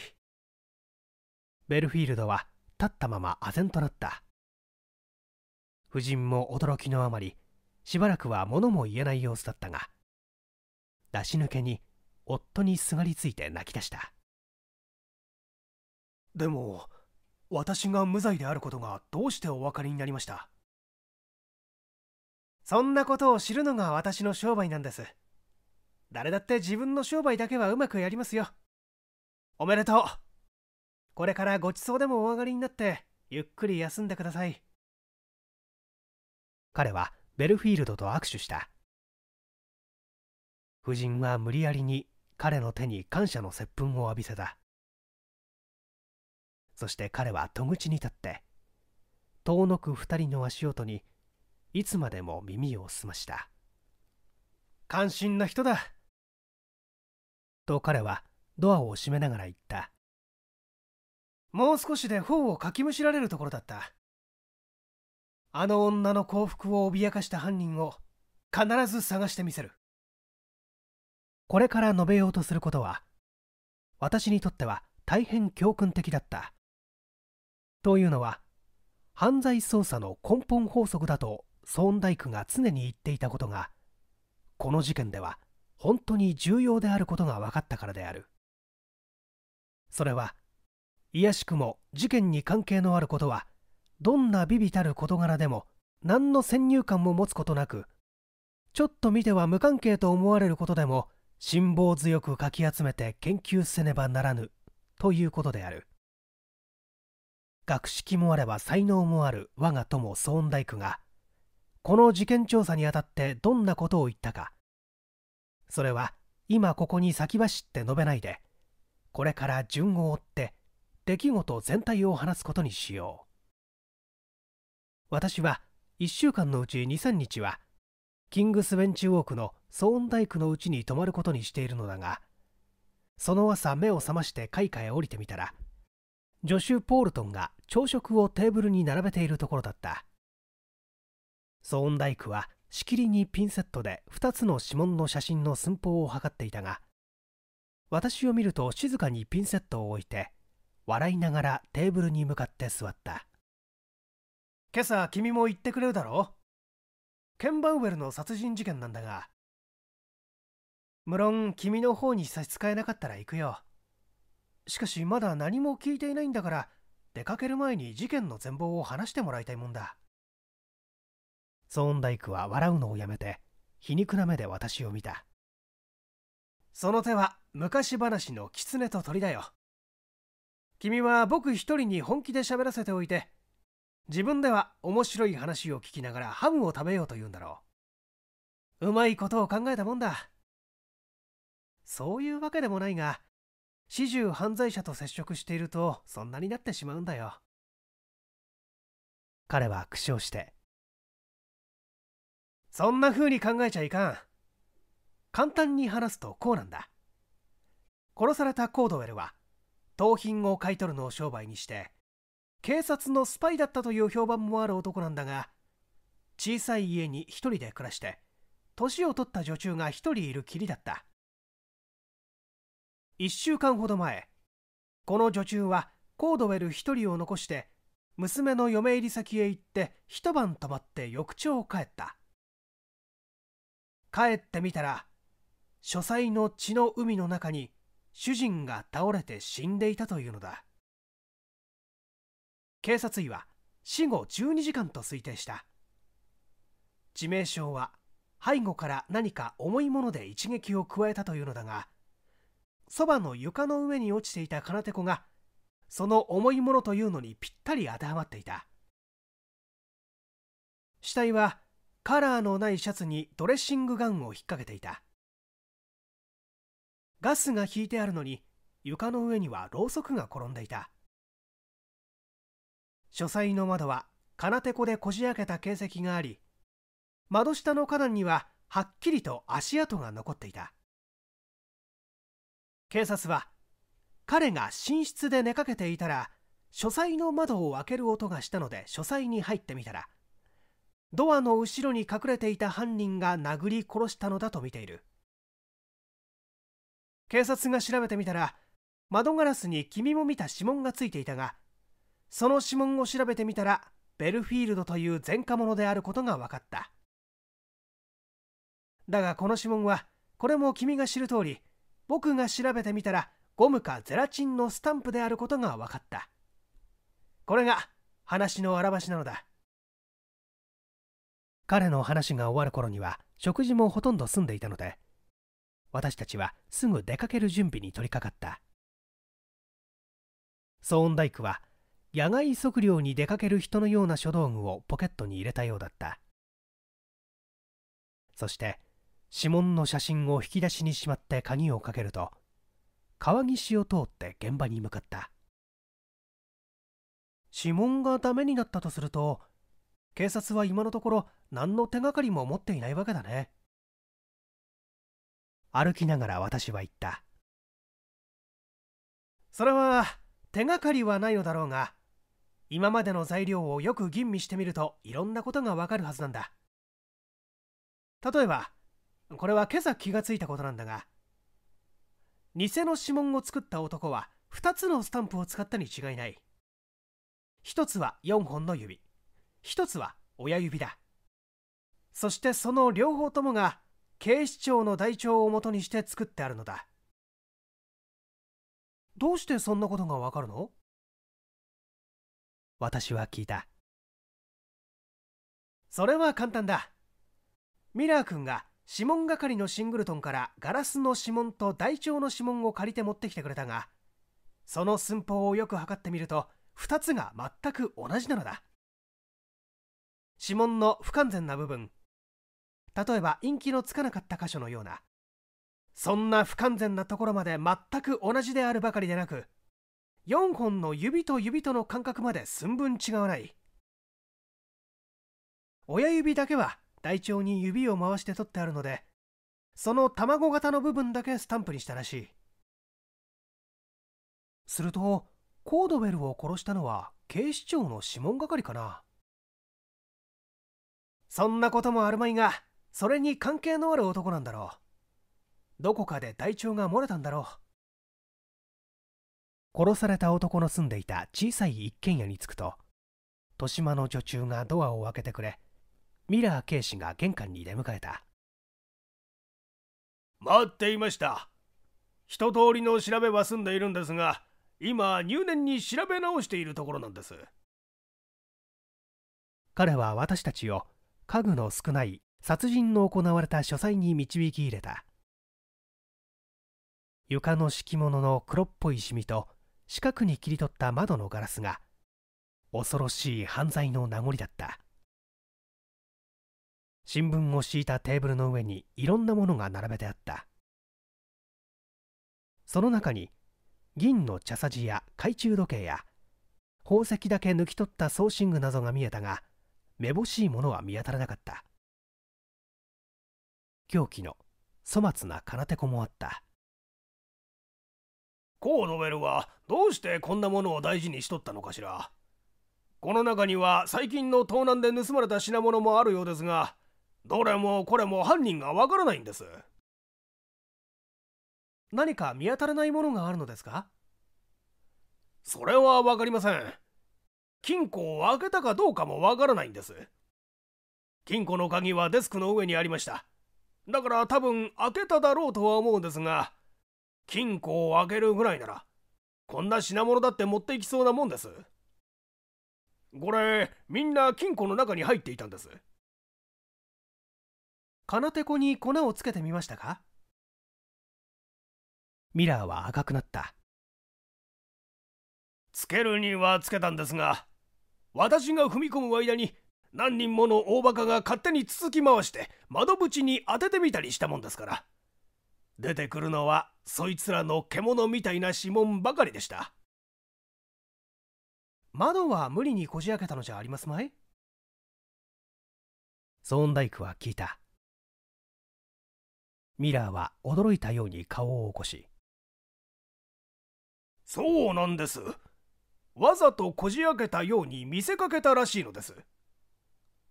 ベルフィールドは立ったまま唖然となった夫人も驚きのあまりしばらくは物も言えない様子だったが出し抜けに夫にすがりついて泣き出したでも私が無罪であることがどうしてお分かりになりましたそんなことを知るのが私の商売なんです誰だって自分の商売だけはうまくやりますよおめでとうこれからごちそうでもお上がりになってゆっくり休んでください彼はベルフィールドと握手した夫人は無理やりに彼の手に感謝の接吻を浴びせたそして彼は戸口に立って遠のく二人の足音にいつまでも耳を澄ました関心な人だと彼はドアを閉めながら言ったもう少しで頬をかきむしられるところだったあの女の幸福を脅かした犯人を必ず探してみせるこれから述べようとすることは私にとっては大変教訓的だったというのは犯罪捜査の根本法則だと騒音大工が常に言っていたことがこの事件では本当に重要であることが分かったからであるそれはいやしくも事件に関係のあることはどんな微々たる事柄でも何の先入観も持つことなくちょっと見ては無関係と思われることでも辛抱強くかき集めて研究せねばならぬということである学識もあれば才能もある我が友騒音大工がこの事件調査にあたってどんなことを言ったかそれは今ここに先走って述べないでこれから順を追って出来事全体を話すことにしよう私は1週間のうち23日はキングスベンチウォークの騒音大工のうちに泊まることにしているのだがその朝目を覚まして階下へ降りてみたら助手ポールトンが朝食をテーブルに並べているところだったソーンダイクはしきりにピンセットで2つの指紋の写真の寸法を測っていたが私を見ると静かにピンセットを置いて笑いながらテーブルに向かって座った今朝君も言ってくれるだろケンバウエルの殺人事件なんだが無論君の方に差し支えなかったら行くよしかしまだ何も聞いていないんだから出かける前に事件の全貌を話してもらいたいもんだソーンダイクは笑うのをやめて皮肉な目で私を見たその手は昔話の狐と鳥だよ君は僕一人に本気で喋らせておいて自分では面白い話を聞きながらハムを食べようと言うんだろううまいことを考えたもんだそういうわけでもないが始終犯罪者と接触しているとそんなになってしまうんだよ彼は苦笑してそんな風に考えちゃいかん簡単に話すとこうなんだ殺されたコードウェルは盗品を買い取るのを商売にして警察のスパイだったという評判もある男なんだが小さい家に一人で暮らして年を取った女中が一人いるきりだった1週間ほど前この女中はコードウェル1人を残して娘の嫁入り先へ行って一晩泊まって翌朝帰った帰ってみたら書斎の血の海の中に主人が倒れて死んでいたというのだ警察医は死後12時間と推定した致命傷は背後から何か重いもので一撃を加えたというのだがそばの床の上に落ちていた金手子がその重いものというのにぴったり当てはまっていた死体はカラーのないシャツにドレッシングガンを引っ掛けていたガスが引いてあるのに床の上にはろうそくが転んでいた書斎の窓は金手こでこじ開けた形跡があり窓下の花壇にははっきりと足跡が残っていた警察は彼が寝室で寝かけていたら書斎の窓を開ける音がしたので書斎に入ってみたらドアの後ろに隠れていた犯人が殴り殺したのだと見ている警察が調べてみたら窓ガラスに君も見た指紋がついていたがその指紋を調べてみたらベルフィールドという前科者であることが分かっただがこの指紋はこれも君が知る通り僕が調べてみたらゴムかゼラチンのスタンプであることが分かったこれが話のあらばしなのだ彼の話が終わる頃には食事もほとんど済んでいたので私たちはすぐ出かける準備に取り掛かったソーンダイクは野外測量に出かける人のような書道具をポケットに入れたようだったそして指紋の写真を引き出しにしまって鍵をかけると川岸を通って現場に向かった指紋がダメになったとすると警察は今のところ何の手がかりも持っていないわけだね歩きながら私は言ったそれは手がかりはないのだろうが今までの材料をよく吟味してみるといろんなことがわかるはずなんだ例えばこれは今朝気がついたことなんだが偽の指紋を作った男は2つのスタンプを使ったに違いない1つは4本の指1つは親指だそしてその両方ともが警視庁の台帳をもとにして作ってあるのだどうしてそんなことがわかるの私は聞いたそれは簡単だミラー君が指紋係のシングルトンからガラスの指紋と台帳の指紋を借りて持ってきてくれたがその寸法をよく測ってみると2つが全く同じなのだ指紋の不完全な部分例えば陰気のつかなかった箇所のようなそんな不完全なところまで全く同じであるばかりでなく4本の指と指との間隔まで寸分違わない親指だけは台帳に指を回して取ってあるのでその卵型の部分だけスタンプにしたらしいするとコードウェルを殺したのは警視庁の指紋係かなそんなこともあるまいがそれに関係のある男なんだろうどこかで台帳が漏れたんだろう殺された男の住んでいた小さい一軒家に着くと豊島の女中がドアを開けてくれミラー警視が玄関に出迎えた待っていました一通りの調べは済んでいるんですが今入念に調べ直しているところなんです彼は私たちを家具の少ない殺人の行われた書斎に導き入れた床の敷物の黒っぽいシミと四角に切り取った窓のガラスが恐ろしい犯罪の名残だった新聞を敷いたテーブルの上にいろんなものが並べてあったその中に銀の茶さじや懐中時計や宝石だけ抜き取った装身具などが見えたがめぼしいものは見当たらなかった狂気の粗末な空手子もあったコードウェルはどうしてこんなものを大事にしとったのかしらこの中には最近の盗難で盗まれた品物もあるようですがどれもこれも犯人がわからないんです何か見当たらないものがあるのですかそれはわかりません金庫を開けたかどうかもわからないんです金庫の鍵はデスクの上にありましただから多分開けただろうとは思うんですが金庫を開けるぐらいならこんな品物だって持っていきそうなもんですこれみんな金庫の中に入っていたんです金手に粉をつけてみましたかミラーは赤くなったつけるにはつけたんですが私が踏み込む間に何人もの大バカが勝手につつき回して窓口に当ててみたりしたもんですから出てくるのはそいつらの獣みたいな指紋ばかりでした窓は無理にこじ開けたのじゃありますまいソーンダイクは聞いたミラーは驚いたように顔を起こしそうなんですわざとこじ開けたように見せかけたらしいのです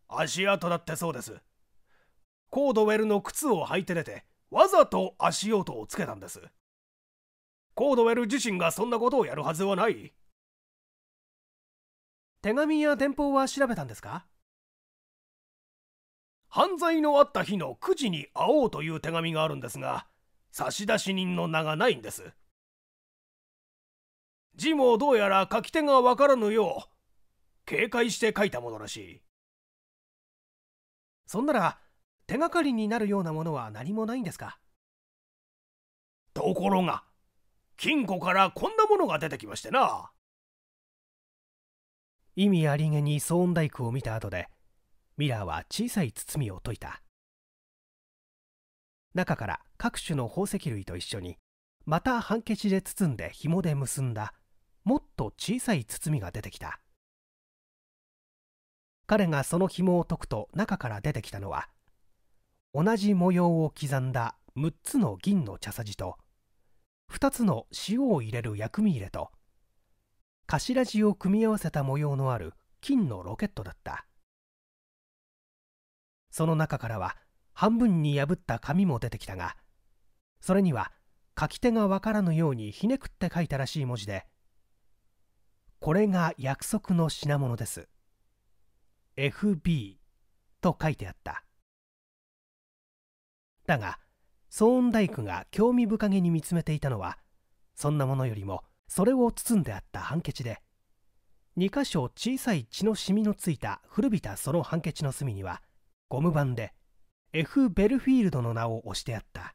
足跡だってそうですコードウェルの靴を履いて出てわざと足音をつけたんですコードウェル自身がそんなことをやるはずはない手紙や電報は調べたんですか犯罪のあった日の9時に会おうという手紙があるんですが差出人の名がないんです字もどうやら書き手がわからぬよう警戒して書いたものらしいそんなら手がかりになるようなものは何もないんですかところが金庫からこんなものが出てきましてな意味ありげに騒音大工を見た後でミラーは小さい包みを解いた中から各種の宝石類と一緒にまたンケチで包んで紐で結んだもっと小さい包みが出てきた彼がその紐を解くと中から出てきたのは同じ模様を刻んだ6つの銀の茶さじと2つの塩を入れる薬味入れと頭地を組み合わせた模様のある金のロケットだったその中からは半分に破った紙も出てきたがそれには書き手がわからぬようにひねくって書いたらしい文字で「これが約束の品物です」「FB」と書いてあっただがソーンダイクが興味深げに見つめていたのはそんなものよりもそれを包んであったハンケチで2箇所小さい血の染みのついた古びたそのハンケチの隅にはゴム版で F・ ベルフィールドの名を押してあった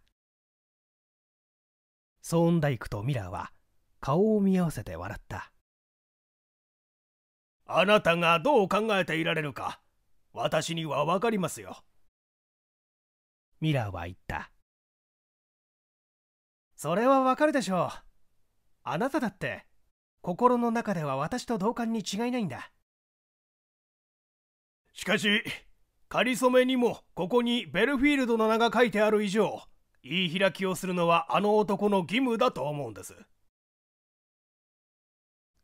ソーンダイクとミラーは顔を見合わせて笑ったあなたがどう考えていられるか私には分かりますよミラーは言ったそれはわかるでしょうあなただって心の中では私と同感に違いないんだしかし仮初めにもここにベルフィールドの名が書いてある以上言い開きをするのはあの男の義務だと思うんです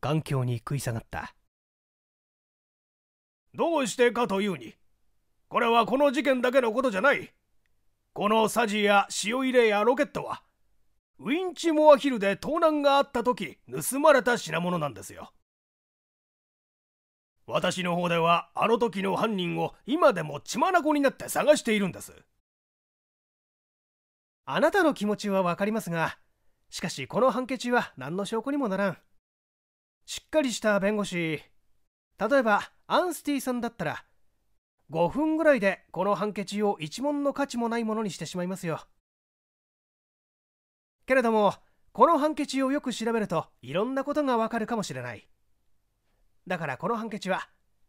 眼鏡に食い下がったどうしてかというにこれはこの事件だけのことじゃないこのサジや塩入れやロケットはウィンチ・モアヒルで盗難があった時盗まれた品物なんですよ私の方ではあの時の犯人を今でも血眼になって探しているんですあなたの気持ちは分かりますがしかしこの判決は何の証拠にもならんしっかりした弁護士例えばアンスティさんだったら5分ぐらいでこの判決を一文の価値もないものにしてしまいますよけれどもこの判決をよく調べるといろんなことがわかるかもしれないだからこのハンケチは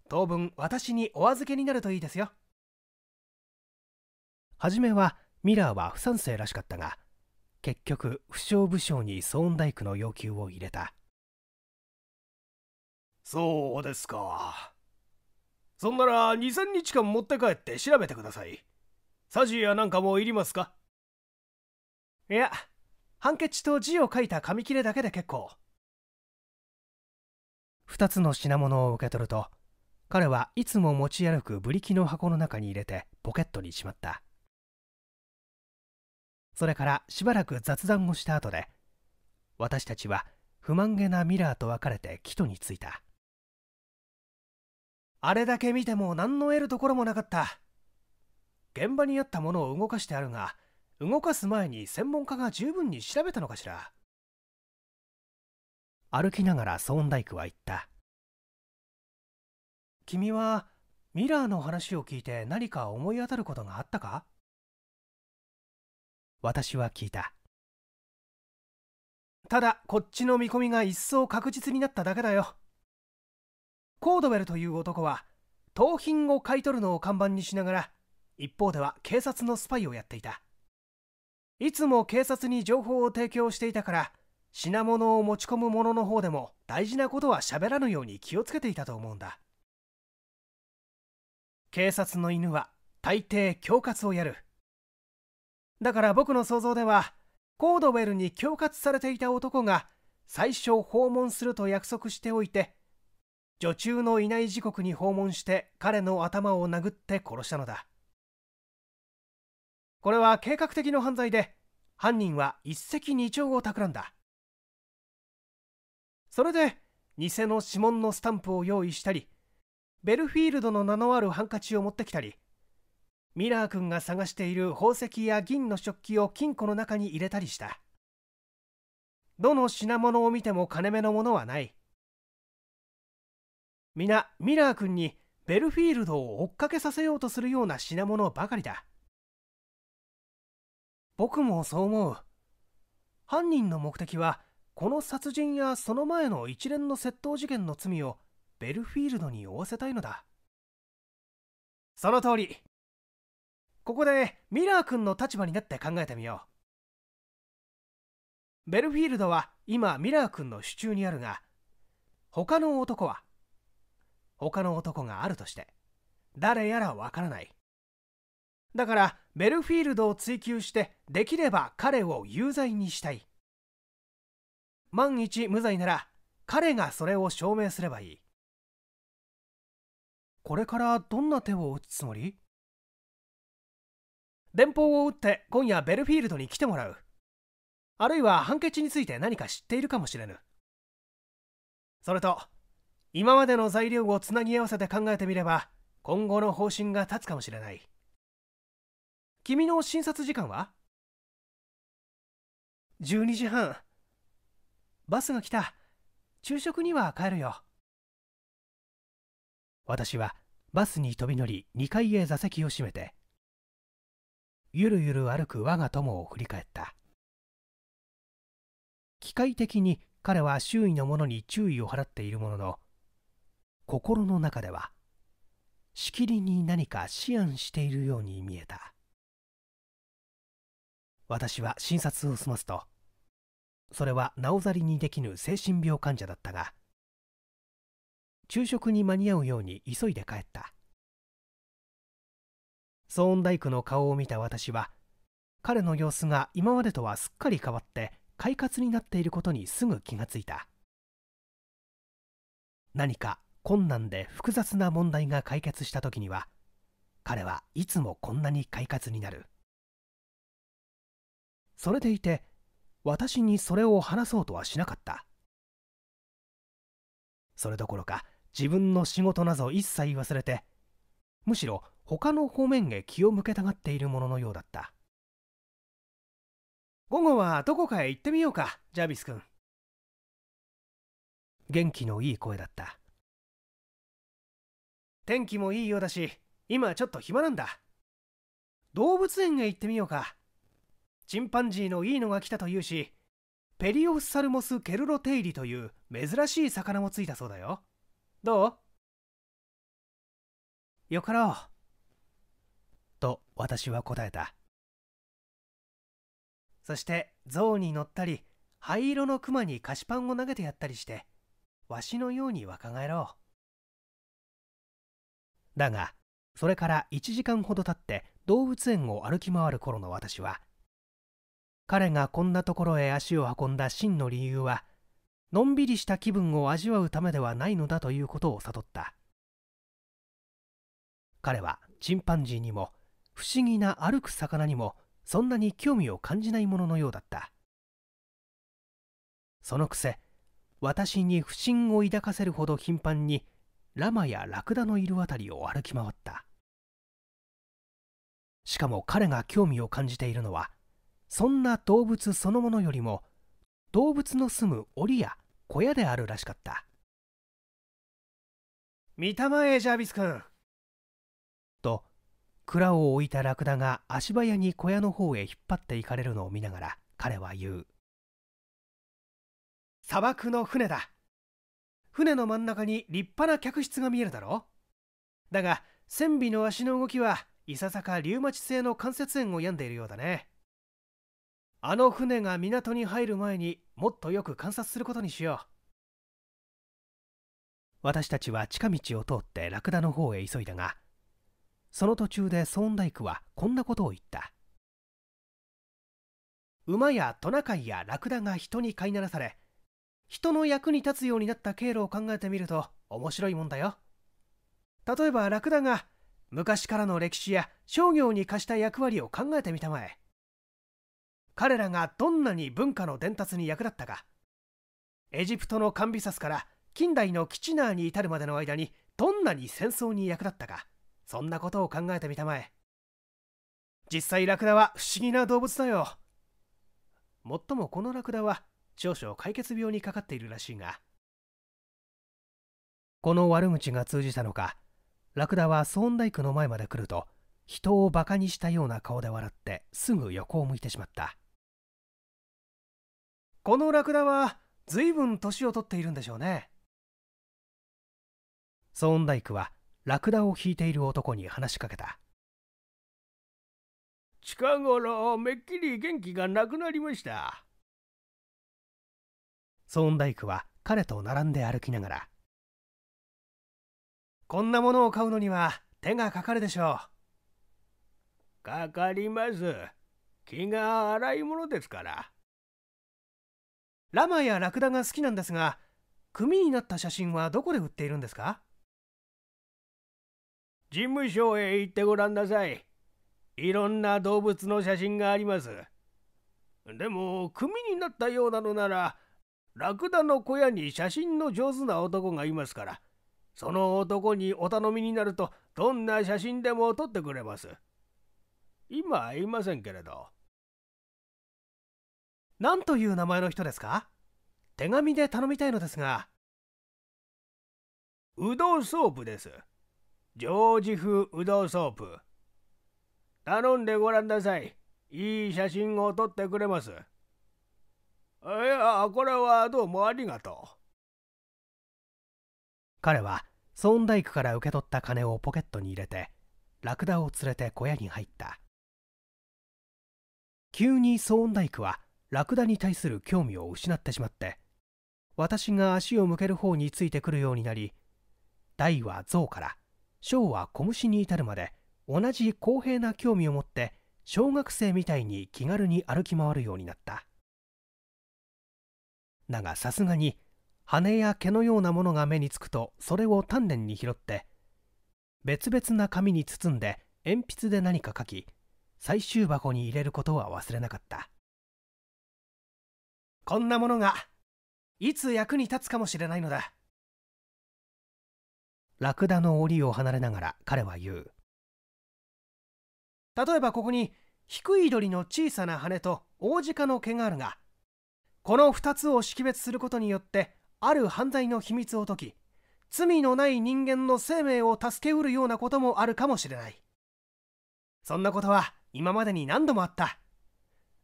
当分私にお預けになるといいですよ初めはミラーは不賛成らしかったが結局不詳不詳にソーン工の要求を入れたそうですかそんなら23日間持って帰って調べてくださいサジやなんかもいりますかいやハンケチと字を書いた紙切れだけで結構2つの品物を受け取ると彼はいつも持ち歩くブリキの箱の中に入れてポケットにしまったそれからしばらく雑談をした後で私たちは不満げなミラーと別れて木戸に着いたあれだけ見ても何の得るところもなかった現場にあったものを動かしてあるが動かす前に専門家が十分に調べたのかしら歩きながらソーンダイクは言った君はミラーの話を聞いて何か思い当たることがあったか私は聞いたただこっちの見込みが一層確実になっただけだよコードウェルという男は盗品を買い取るのを看板にしながら一方では警察のスパイをやっていたいつも警察に情報を提供していたから品物を持ち込む者の方でも大事なことは喋らぬように気をつけていたと思うんだ警察の犬は大抵恐喝をやるだから僕の想像ではコードウェルに恐喝されていた男が最初訪問すると約束しておいて女中のいない時刻に訪問して彼の頭を殴って殺したのだこれは計画的な犯罪で犯人は一石二鳥を企んだそれで偽の指紋のスタンプを用意したりベルフィールドの名のあるハンカチを持ってきたりミラー君が探している宝石や銀の食器を金庫の中に入れたりしたどの品物を見ても金目のものはない皆ミラー君にベルフィールドを追っかけさせようとするような品物ばかりだ僕もそう思う犯人の目的はこの殺人やその前の一連の窃盗事件の罪をベルフィールドに負わせたいのだその通りここでミラー君の立場になって考えてみようベルフィールドは今ミラー君の手中にあるが他の男は他の男があるとして誰やらわからないだからベルフィールドを追及してできれば彼を有罪にしたい万一無罪なら彼がそれを証明すればいいこれからどんな手を打つつもり電報を打って今夜ベルフィールドに来てもらうあるいは判決について何か知っているかもしれぬそれと今までの材料をつなぎ合わせて考えてみれば今後の方針が立つかもしれない君の診察時間は12時半バスが来た昼食には帰るよ私はバスに飛び乗り2階へ座席を閉めてゆるゆる歩く我が友を振り返った機械的に彼は周囲の者に注意を払っているものの心の中ではしきりに何か思案しているように見えた私は診察を済ますとそれはなおざりにできぬ精神病患者だったが昼食に間に合うように急いで帰ったソーンダイクの顔を見た私は彼の様子が今までとはすっかり変わって快活になっていることにすぐ気がついた何か困難で複雑な問題が解決した時には彼はいつもこんなに快活になるそれでいて私にそれを話そうとはしなかったそれどころか自分の仕事など一切忘れてむしろ他の方面へ気を向けたがっているもののようだった午後はどこかへ行ってみようかジャビス君元気のいい声だった天気もいいようだし今ちょっと暇なんだ動物園へ行ってみようかチンパンジーのいいのが来たというしペリオフサルモス・ケルロテイリという珍しい魚もついたそうだよどうよかろうと私は答えたそして象に乗ったり灰色のクマに菓子パンを投げてやったりしてわしのように若返ろうだがそれから1時間ほど経って動物園を歩き回る頃の私は彼がこんなところへ足を運んだ真の理由はのんびりした気分を味わうためではないのだということを悟った彼はチンパンジーにも不思議な歩く魚にもそんなに興味を感じないもののようだったそのくせ私に不信を抱かせるほど頻繁にラマやラクダのいる辺りを歩き回ったしかも彼が興味を感じているのはそんな動物そのものよりも動物の住む檻や小屋であるらしかった見たまえジャービス君と蔵を置いたラクダが足早に小屋の方へ引っ張っていかれるのを見ながら彼は言う砂漠の船だ船の真ん中に立派な客室が見えるだろだが船尾の足の動きはいささかリウマチ性の関節炎を病んでいるようだねあの船が港に入る前にもっとよく観察することにしよう私たちは近道を通ってラクダの方へ急いだがその途中でソーンダイクはこんなことを言った馬やトナカイやラクダが人に飼いならされ人の役に立つようになった経路を考えてみると面白いもんだよ例えばラクダが昔からの歴史や商業に課した役割を考えてみたまえ彼らがどんなに文化の伝達に役立ったかエジプトのカンビサスから近代のキチナーに至るまでの間にどんなに戦争に役立ったかそんなことを考えてみたまえ実際ラクダは不思議な動物だよもっともこのラクダは少々解決病にかかっているらしいがこの悪口が通じたのかラクダはソーンダイクの前まで来ると人をバカにしたような顔で笑ってすぐ横を向いてしまったこのラクダは随分年をとっているんでしょうねソーンダイクはラクダを引いている男に話しかけた近頃めっきり元気がなくなりましたソーンダイクは彼と並んで歩きながらこんなものを買うのには手がかかるでしょうかかります気が荒いものですからラマやラクダが好きなんですが組になった写真はどこで売っているんですか事務所へ行ってごらんなさいいろんな動物の写真がありますでも組になったようなのならラクダの小屋に写真の上手な男がいますからその男にお頼みになるとどんな写真でも撮ってくれます今いませんけれど何という名前の人ですか手紙で頼みたいのですが。うどんソープです。ジョージ風うどんソープ。頼んでごらんなさい。いい写真を撮ってくれます。いや、これはどうもありがとう。彼はソーンダイクから受け取った金をポケットに入れてラクダを連れて小屋に入った急にソーンダイクはラクダに対する興味を失ってしまって私が足を向ける方についてくるようになり大は象から小は小虫に至るまで同じ公平な興味を持って小学生みたいに気軽に歩き回るようになっただがさすがに羽や毛のようなものが目につくとそれを丹念に拾って別々な紙に包んで鉛筆で何か書き最終箱に入れることは忘れなかったこんなものがいつ役に立つかもしれないのだラクダの檻を離れながら彼は言う例えばここに低い鳥の小さな羽と大鹿の毛があるがこの2つを識別することによってある犯罪の秘密を解き罪のない人間の生命を助けうるようなこともあるかもしれないそんなことは今までに何度もあった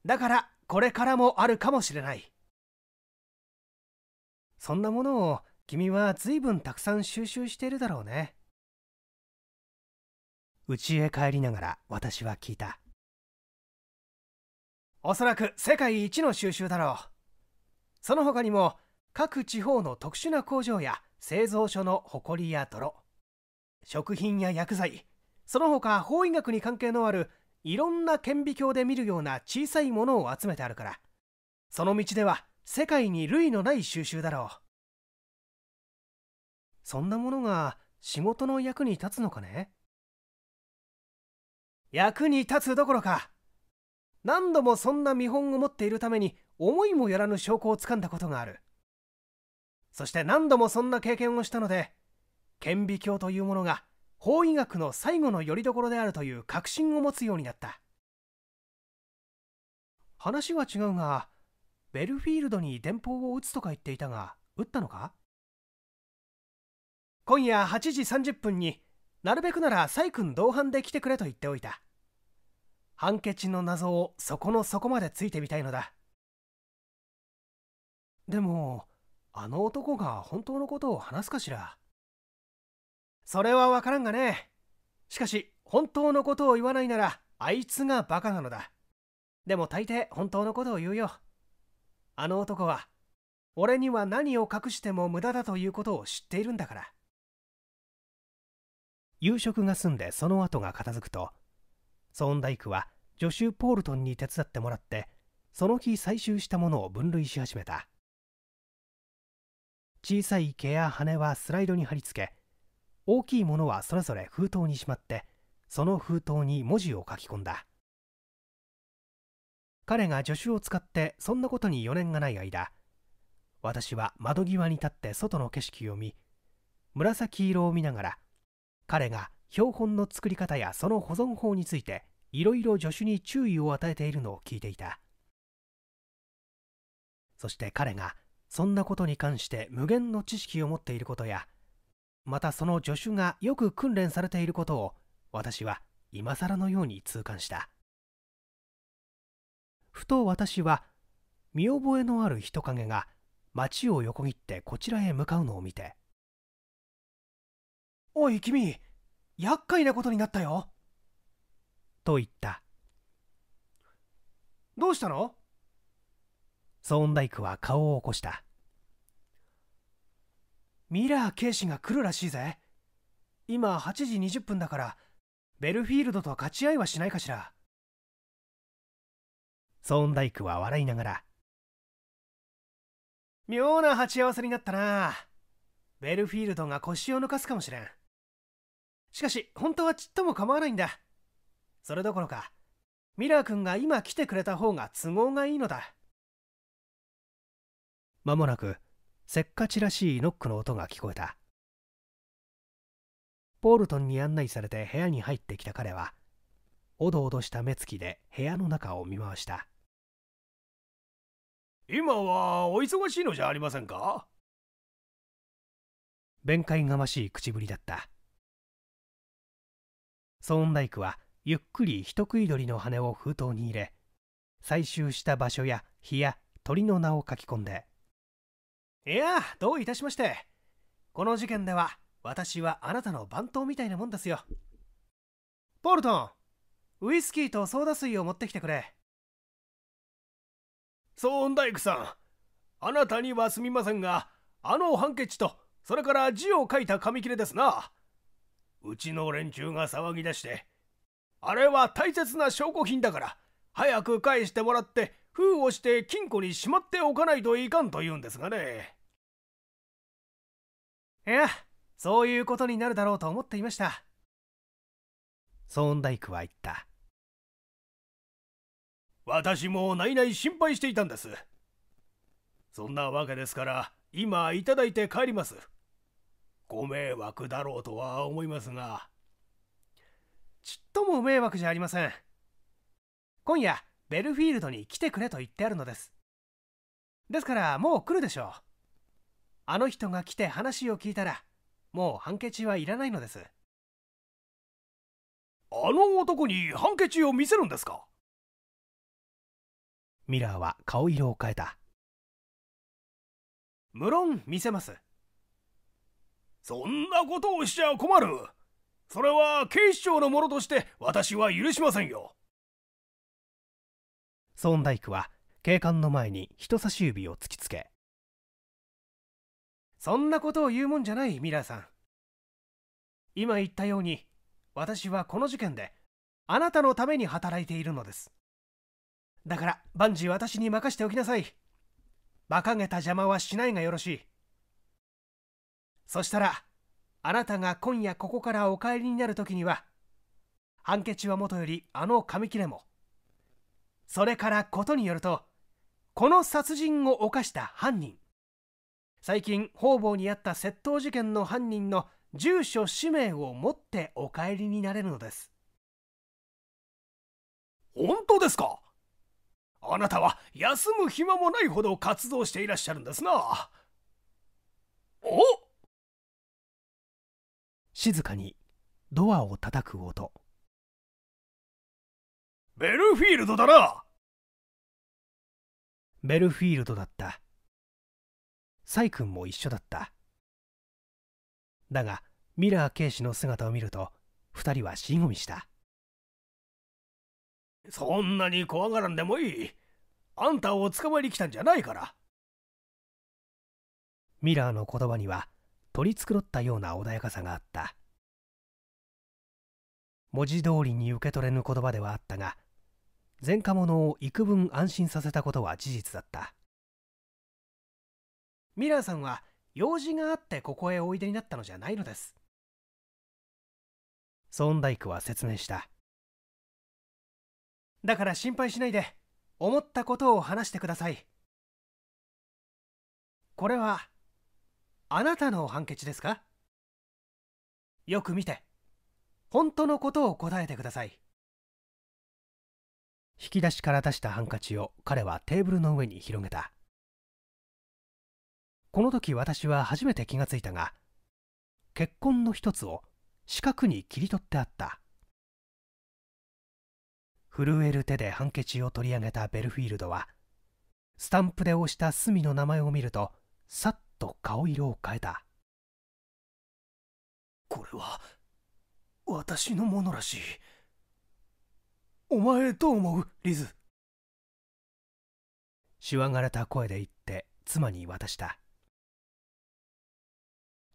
だからこれからもあるかもしれないそんなものを君は随分たくさん収集しているだろうね家へ帰りながら私は聞いたおそらく世界一の収集だろうその他にも各地方の特殊な工場や製造所の埃や泥食品や薬剤その他法医学に関係のあるいろんな顕微鏡で見るような小さいものを集めてあるからその道では世界に類のない収集だろうそんなものが仕事の役に立つのかね役に立つどころか何度もそんな見本を持っているために思いもよらぬ証拠をつかんだことがあるそして何度もそんな経験をしたので顕微鏡というものが法医学の最後の拠り所であるという確信を持つようになった話は違うがベルフィールドに電報を打つとか言っていたが打ったのか今夜8時30分になるべくならサイ君同伴で来てくれと言っておいた判決の謎をそこの底までついてみたいのだでもあの男が本当のことを話すかしらそれはわからんがねしかし本当のことを言わないならあいつがバカなのだでも大抵本当のことを言うよあの男は俺には何を隠しても無駄だということを知っているんだから夕食が済んでその後が片付くとソーンダイクは助手ポールトンに手伝ってもらってその日採集したものを分類し始めた小さい毛や羽はスライドに貼り付け大きいものはそれぞれ封筒にしまってその封筒に文字を書き込んだ彼が助手を使ってそんなことに余念がない間私は窓際に立って外の景色を見紫色を見ながら彼が標本の作り方やその保存法についていろいろ助手に注意を与えているのを聞いていたそして彼がそんなことに関して無限の知識を持っていることやまたその助手がよく訓練されていることを私は今更のように痛感したふと私は見覚えのある人影が町を横切ってこちらへ向かうのを見て「おい君厄介なことになったよ」と言った「どうしたの?」ソーンダイクは顔を起こしたミラー警視が来るらしいぜ今8時20分だからベルフィールドと勝ち合いはしないかしらソーンダイクは笑いながら妙な鉢合わせになったなベルフィールドが腰を抜かすかもしれんしかし本当はちっとも構わないんだそれどころかミラー君が今来てくれた方が都合がいいのだまもなくせっかちらしいノックの音が聞こえたポールトンに案内されて部屋に入ってきた彼はおどおどした目つきで部屋の中を見回した今はお忙しいのじゃありませんか弁解がましい口ぶりだったソーンダイクはゆっくり一食い鳥の羽を封筒に入れ採集した場所や日や鳥の名を書き込んでいやどういたしましてこの事件では私はあなたの番頭みたいなもんですよポルトンウイスキーとソーダ水を持ってきてくれソーン工さんあなたにはすみませんがあのハンケチとそれから字を書いた紙切れですなうちの連中が騒ぎ出してあれは大切な証拠品だから早く返してもらって封をして金庫にしまっておかないといかんと言うんですがねいやそういうことになるだろうと思っていましたソーンダイクは言った私もないない心配していたんですそんなわけですから今いただいて帰りますご迷惑だろうとは思いますがちっとも迷惑じゃありません今夜ベルフィールドに来てくれと言ってあるのですですからもう来るでしょうあの人が来て話を聞いたらもう判決はいらないのですあの男に判決を見せるんですかミラーは顔色を変えた無論見せますそんなことをしちゃ困るそれは警視庁の者として私は許しませんよソーンは警官の前に人差し指を突きつけそんなことを言うもんじゃないミラーさん今言ったように私はこの事件であなたのために働いているのですだから万事私に任しておきなさい馬鹿げた邪魔はしないがよろしいそしたらあなたが今夜ここからお帰りになる時には判決はもとよりあの紙切れもそれからことによるとこの殺人を犯した犯人最近方々にあった窃盗事件の犯人の住所氏名を持ってお帰りになれるのです本当ですかあなたは休む暇もないほど活動していらっしゃるんですなお静かにドアを叩く音ベルフィールドだなベルフィールドだったサイ君も一緒だっただがミラー警視の姿を見ると2人はしごみしたそんなに怖がらんでもいいあんたを捕まえに来たんじゃないからミラーの言葉には取り繕ったような穏やかさがあった文字通りに受け取れぬ言葉ではあったが前科者を幾分安心させたことは事実だったミラーさんは用事があってここへおいでになったのじゃないのですソーンダイクは説明しただから心配しないで思ったことを話してくださいこれはあなたの判決ですかよく見て本当のことを答えてください引き出しから出したハンカチを彼はテーブルの上に広げたこの時私は初めて気がついたが血痕の一つを四角に切り取ってあった震える手でハンケチを取り上げたベルフィールドはスタンプで押した隅の名前を見るとさっと顔色を変えたこれは私のものらしいお前どう思うリズしわがれた声で言って妻に渡した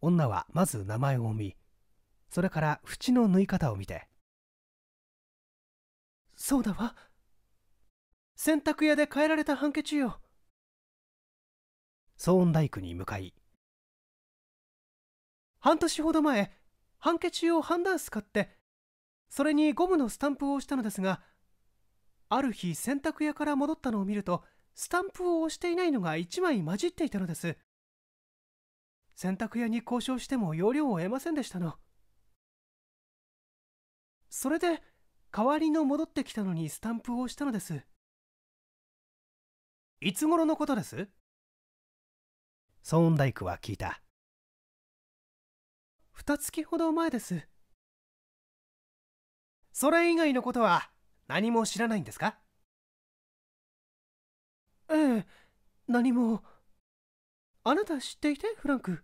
女はまず名前を見それから縁の縫い方を見て「そうだわ洗濯屋で変えられたハンケチよ」騒音大工に向かい「半年ほど前ハンケチを判ダすス買ってそれにゴムのスタンプを押したのですがある日洗濯屋から戻ったのを見るとスタンプを押していないのが1枚混じっていたのです洗濯屋に交渉しても容量を得ませんでしたのそれで代わりの戻ってきたのにスタンプを押したのですいつ頃のことですソーンダイクは聞いた二月ほど前ですそれ以外のことは何も知らないんですかええ何もあなた知っていてフランク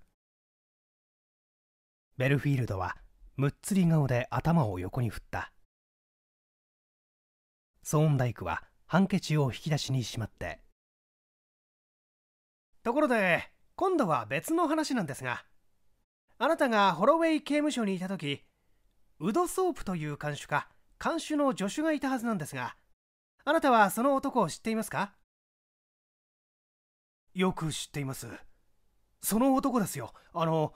ベルフィールドはむっつり顔で頭を横に振ったソーンダイクはハンケチを引き出しにしまってところで今度は別の話なんですがあなたがホロウェイ刑務所にいた時ウド・ソープという看守か看守の助手がいたはずなんですがあなたはその男を知っていますかよく知っていますその男ですよあの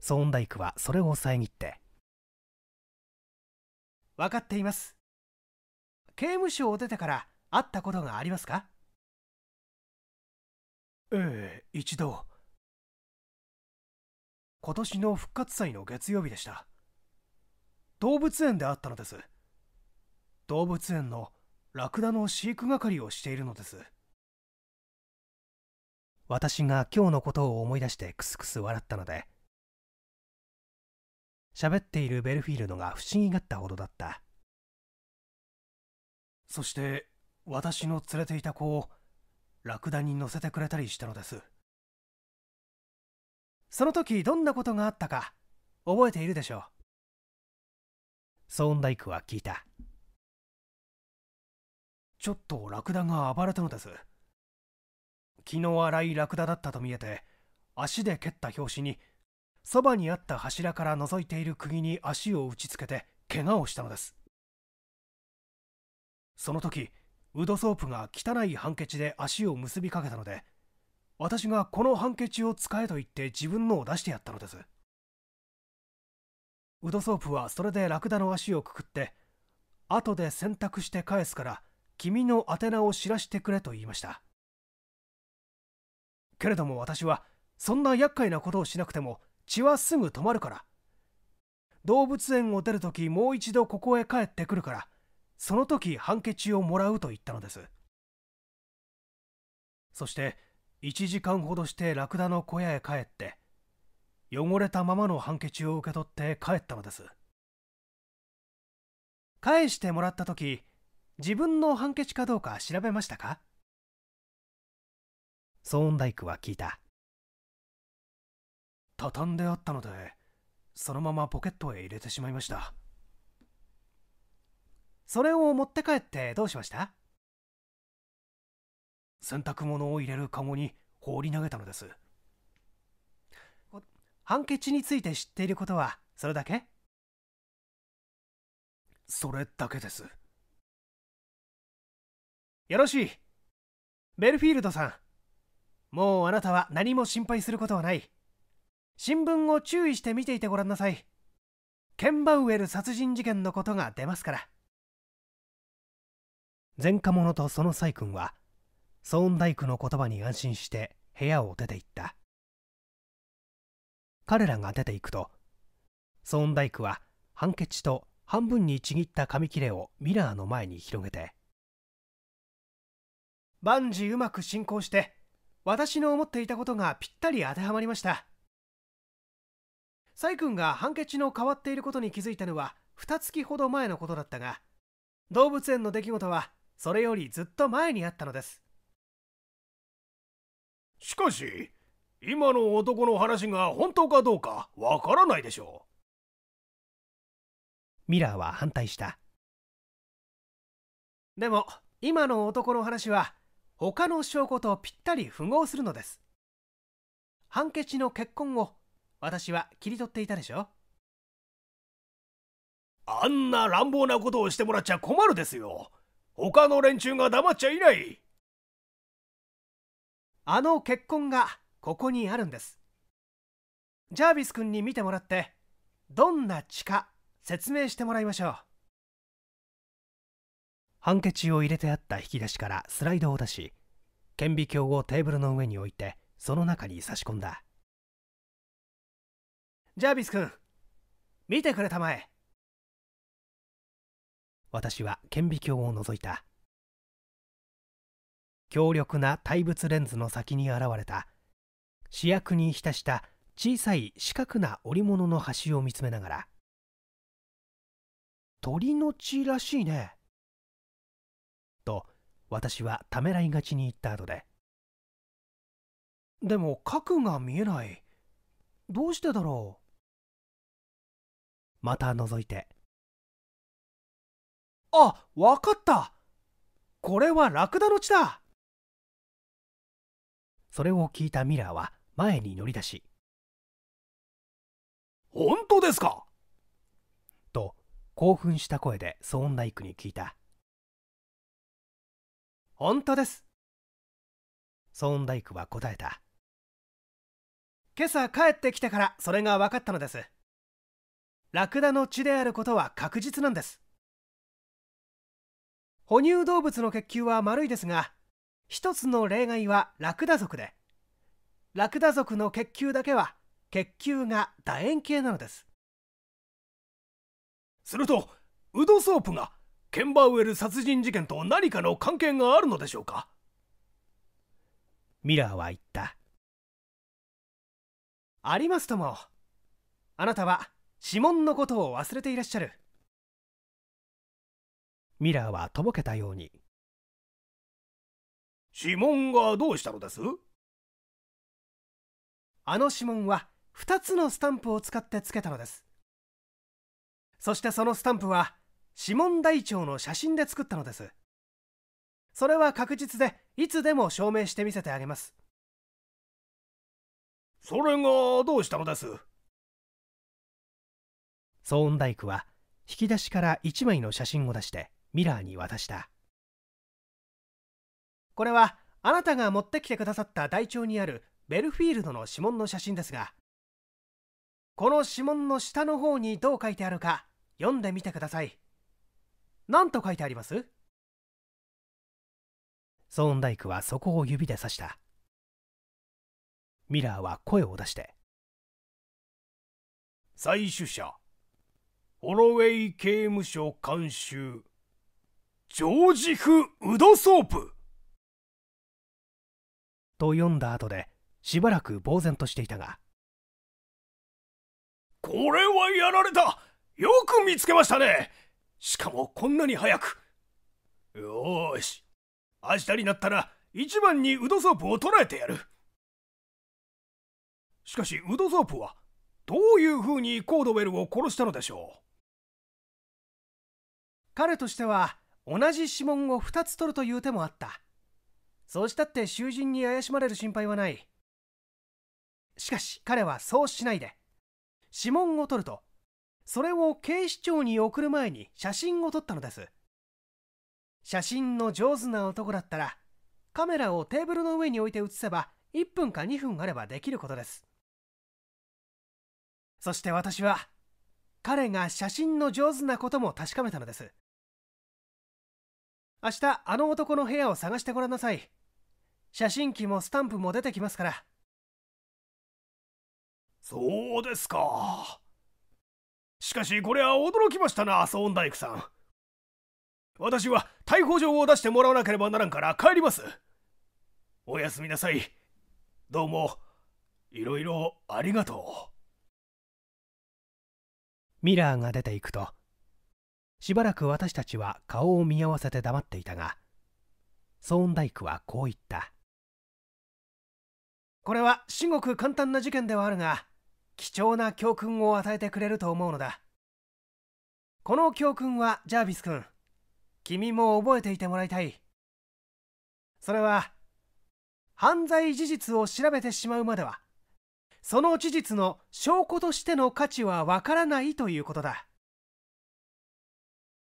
ソーンダイクはそれを遮って分かっています刑務所を出てから会ったことがありますかええ一度今年の復活祭の月曜日でした。動物園であったのです。動物園のラクダの飼育係をしているのです。私が今日のことを思い出してクスクス笑ったので、喋っているベルフィールドが不思議がったほどだった。そして私の連れていた子をラクダに乗せてくれたりしたのです。その時どんなことがあったか覚えているでしょうソーンダイクは聞いたちょっとラクダが暴れたのです気の荒いラクダだったと見えて足で蹴った拍子にそばにあった柱から覗いている釘に足を打ちつけて怪我をしたのですその時ウドソープが汚いハンケチで足を結びかけたので私がこのハンケチを使えと言って自分のを出してやったのですウドソープはそれでラクダの足をくくって後で洗濯して返すから君の宛名を知らせてくれと言いましたけれども私はそんな厄介なことをしなくても血はすぐ止まるから動物園を出るときもう一度ここへ帰ってくるからその時ハンケチをもらうと言ったのですそして1時間ほどしてラクダの小屋へ帰って汚れたままのハンケチを受け取って帰ったのです返してもらった時自分のハンケチかどうか調べましたかソーンダイクは聞いた畳んであったのでそのままポケットへ入れてしまいましたそれを持って帰ってどうしました洗濯物を入れるかごに放り投げたのです判決について知っていることはそれだけそれだけですよろしいベルフィールドさんもうあなたは何も心配することはない新聞を注意して見ていてごらんなさいケンバウエル殺人事件のことが出ますから前科者とその細君はソーンダの言葉に安心して部屋を出て行った彼らが出て行くとソーンダイクはハンケチと半分にちぎった紙切れをミラーの前に広げて「万事うまく進行して私の思っていたことがぴったり当てはまりました」サイ君がハンケチの変わっていることに気づいたのは2月ほど前のことだったが動物園の出来事はそれよりずっと前にあったのですしかし今の男の話が本当かどうかわからないでしょうミラーは反対したでも今の男の話は他の証拠とぴったり符合するのですハンケチの結婚を私は切り取っていたでしょあんな乱暴なことをしてもらっちゃ困るですよ他の連中が黙っちゃいないあの血痕がここにあるんですジャービス君に見てもらってどんな血か説明してもらいましょうハンケチを入れてあった引き出しからスライドを出し顕微鏡をテーブルの上に置いてその中に差し込んだジャービス君見てくれたまえ私は顕微鏡を覗いた強力な対物レンズの先に現れた主役に浸した小さい四角な織物の端を見つめながら鳥の血らしいねと私はためらいがちに言った後ででも核が見えないどうしてだろうまた覗いてあわかったこれはラクダの血だそれを聞いたミラーは前に乗り出し「本当ですか!」と興奮した声でソーンダイクに聞いた「本当です」ソーンダイクは答えた「今朝帰ってきてからそれが分かったのです」ラクダの血であることは確実なんです哺乳動物の血球は丸いですが一つの例外はラクダ族でラクダ族の血球だけは血球が楕円形なのですするとウドソープがケンバウエル殺人事件と何かの関係があるのでしょうかミラーは言ったありますともあなたは指紋のことを忘れていらっしゃるミラーはとぼけたように指紋がどうしたのですあの指紋は2つのスタンプを使ってつけたのですそしてそのスタンプは指紋台帳の写真で作ったのですそれは確実でいつでも証明してみせてあげますそれがどうしたのです騒音大工は引き出しから1枚の写真を出してミラーに渡したこれはあなたが持ってきてくださった台帳にあるベルフィールドの指紋の写真ですがこの指紋の下の方にどう書いてあるか読んでみてください何と書いてありますソーンダイクはそこを指で指したミラーは声を出して採取者ホロウェイ刑務所監修ジョージフ・ウドソープと読んだ後でしばらく呆然としていたがこれはやられたよく見つけましたねしかもこんなに早くよーし明日になったら一番にウドソープを捕らえてやるしかしウドソープはどういうふうにコードウェルを殺したのでしょう彼としては同じ指紋を2つ取るという手もあったそうしたって囚人に怪しまれる心配はないしかし彼はそうしないで指紋を取るとそれを警視庁に送る前に写真を撮ったのです写真の上手な男だったらカメラをテーブルの上に置いて写せば1分か2分あればできることですそして私は彼が写真の上手なことも確かめたのです明日あの男の部屋を探してごらんなさい写真機もスタンプも出てきますからそうですかしかしこれは驚きましたなソーンダイさん私は逮捕状を出してもらわなければならんから帰りますおやすみなさいどうもいろいろありがとうミラーが出ていくとしばらく私たちは顔を見合わせて黙っていたがソーンダイはこう言ったこれは至極簡単な事件ではあるが貴重な教訓を与えてくれると思うのだこの教訓はジャービス君君も覚えていてもらいたいそれは犯罪事実を調べてしまうまではその事実の証拠としての価値はわからないということだ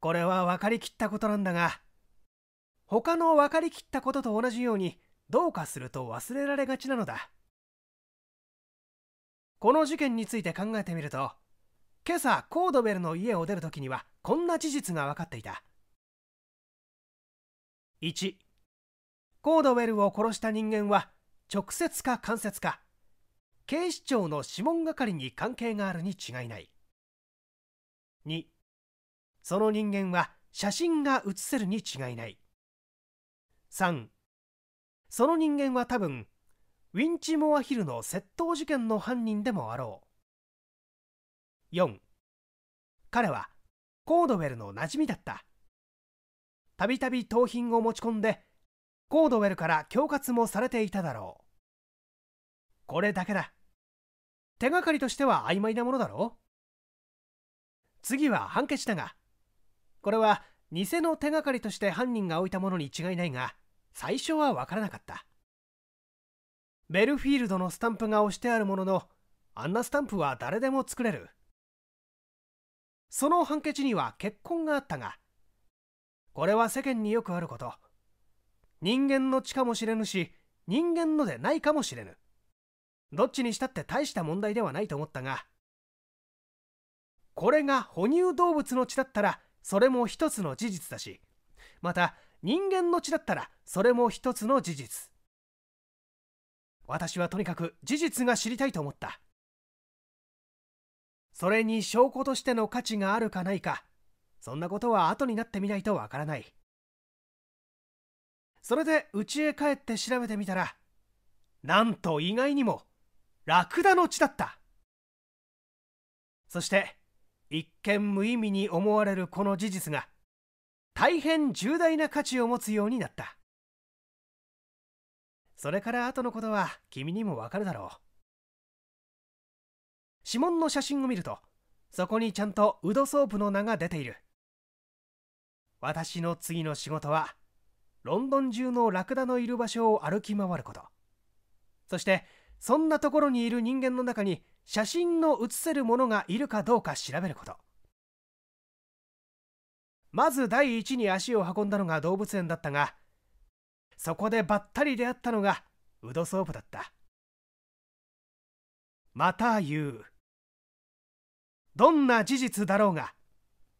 これは分かりきったことなんだが他の分かりきったことと同じようにどうかすると忘れられがちなのだこの事件について考えてみると今朝コードベルの家を出る時にはこんな事実が分かっていた1コードウェルを殺した人間は直接か間接か警視庁の指紋係に関係があるに違いない2その人間は写真が写せるに違いない3その人間は多分ウィンチ・モアヒルの窃盗事件の犯人でもあろう4彼はコードウェルの馴染みだったたびたび盗品を持ち込んでコードウェルから恐喝もされていただろうこれだけだ手がかりとしては曖昧なものだろう次は判決だがこれは偽の手がかりとして犯人が置いたものに違いないが最初はわからなかったベルフィールドのスタンプが押してあるもののあんなスタンプは誰でも作れるその判決には結婚があったがこれは世間によくあること人間の血かもしれぬし人間のでないかもしれぬどっちにしたって大した問題ではないと思ったがこれが哺乳動物の血だったらそれも一つの事実だしまた人間の血だったらそれも一つの事実私はとにかく事実が知りたいと思ったそれに証拠としての価値があるかないかそんなことは後になってみないとわからないそれで家へ帰って調べてみたらなんと意外にもラクダの血だったそして一見無意味に思われるこの事実が大変重大な価値を持つようになったそれから後のことは君にもわかるだろう指紋の写真を見るとそこにちゃんとウドソープの名が出ている私の次の仕事はロンドン中のラクダのいる場所を歩き回ることそしてそんなところにいる人間の中に写真の写せるものがいるかどうか調べることまず第一に足を運んだのが動物園だったがそこでばったり出会ったのがウドソープだったまた言うどんな事実だろうが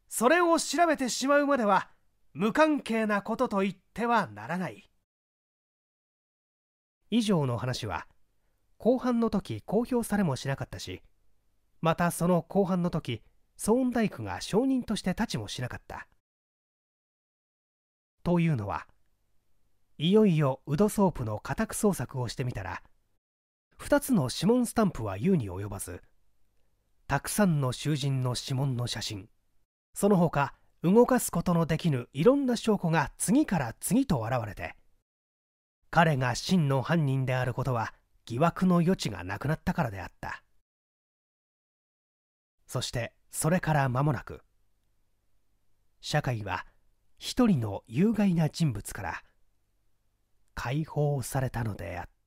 それを調べてしまうまでは無関係なことと言ってはならない以上の話は後半の時公表されもしなかったしまたその後半の時ソーンダイクが証人として立ちもしなかった。というのはいよいよウドソープの家宅捜索をしてみたら2つの指紋スタンプは優に及ばずたくさんの囚人の指紋の写真その他動かすことのできぬいろんな証拠が次から次と現れて彼が真の犯人であることは疑惑の余地がなくなったからであったそしてそれから間もなく社会は一人の有害な人物から解放されたのであった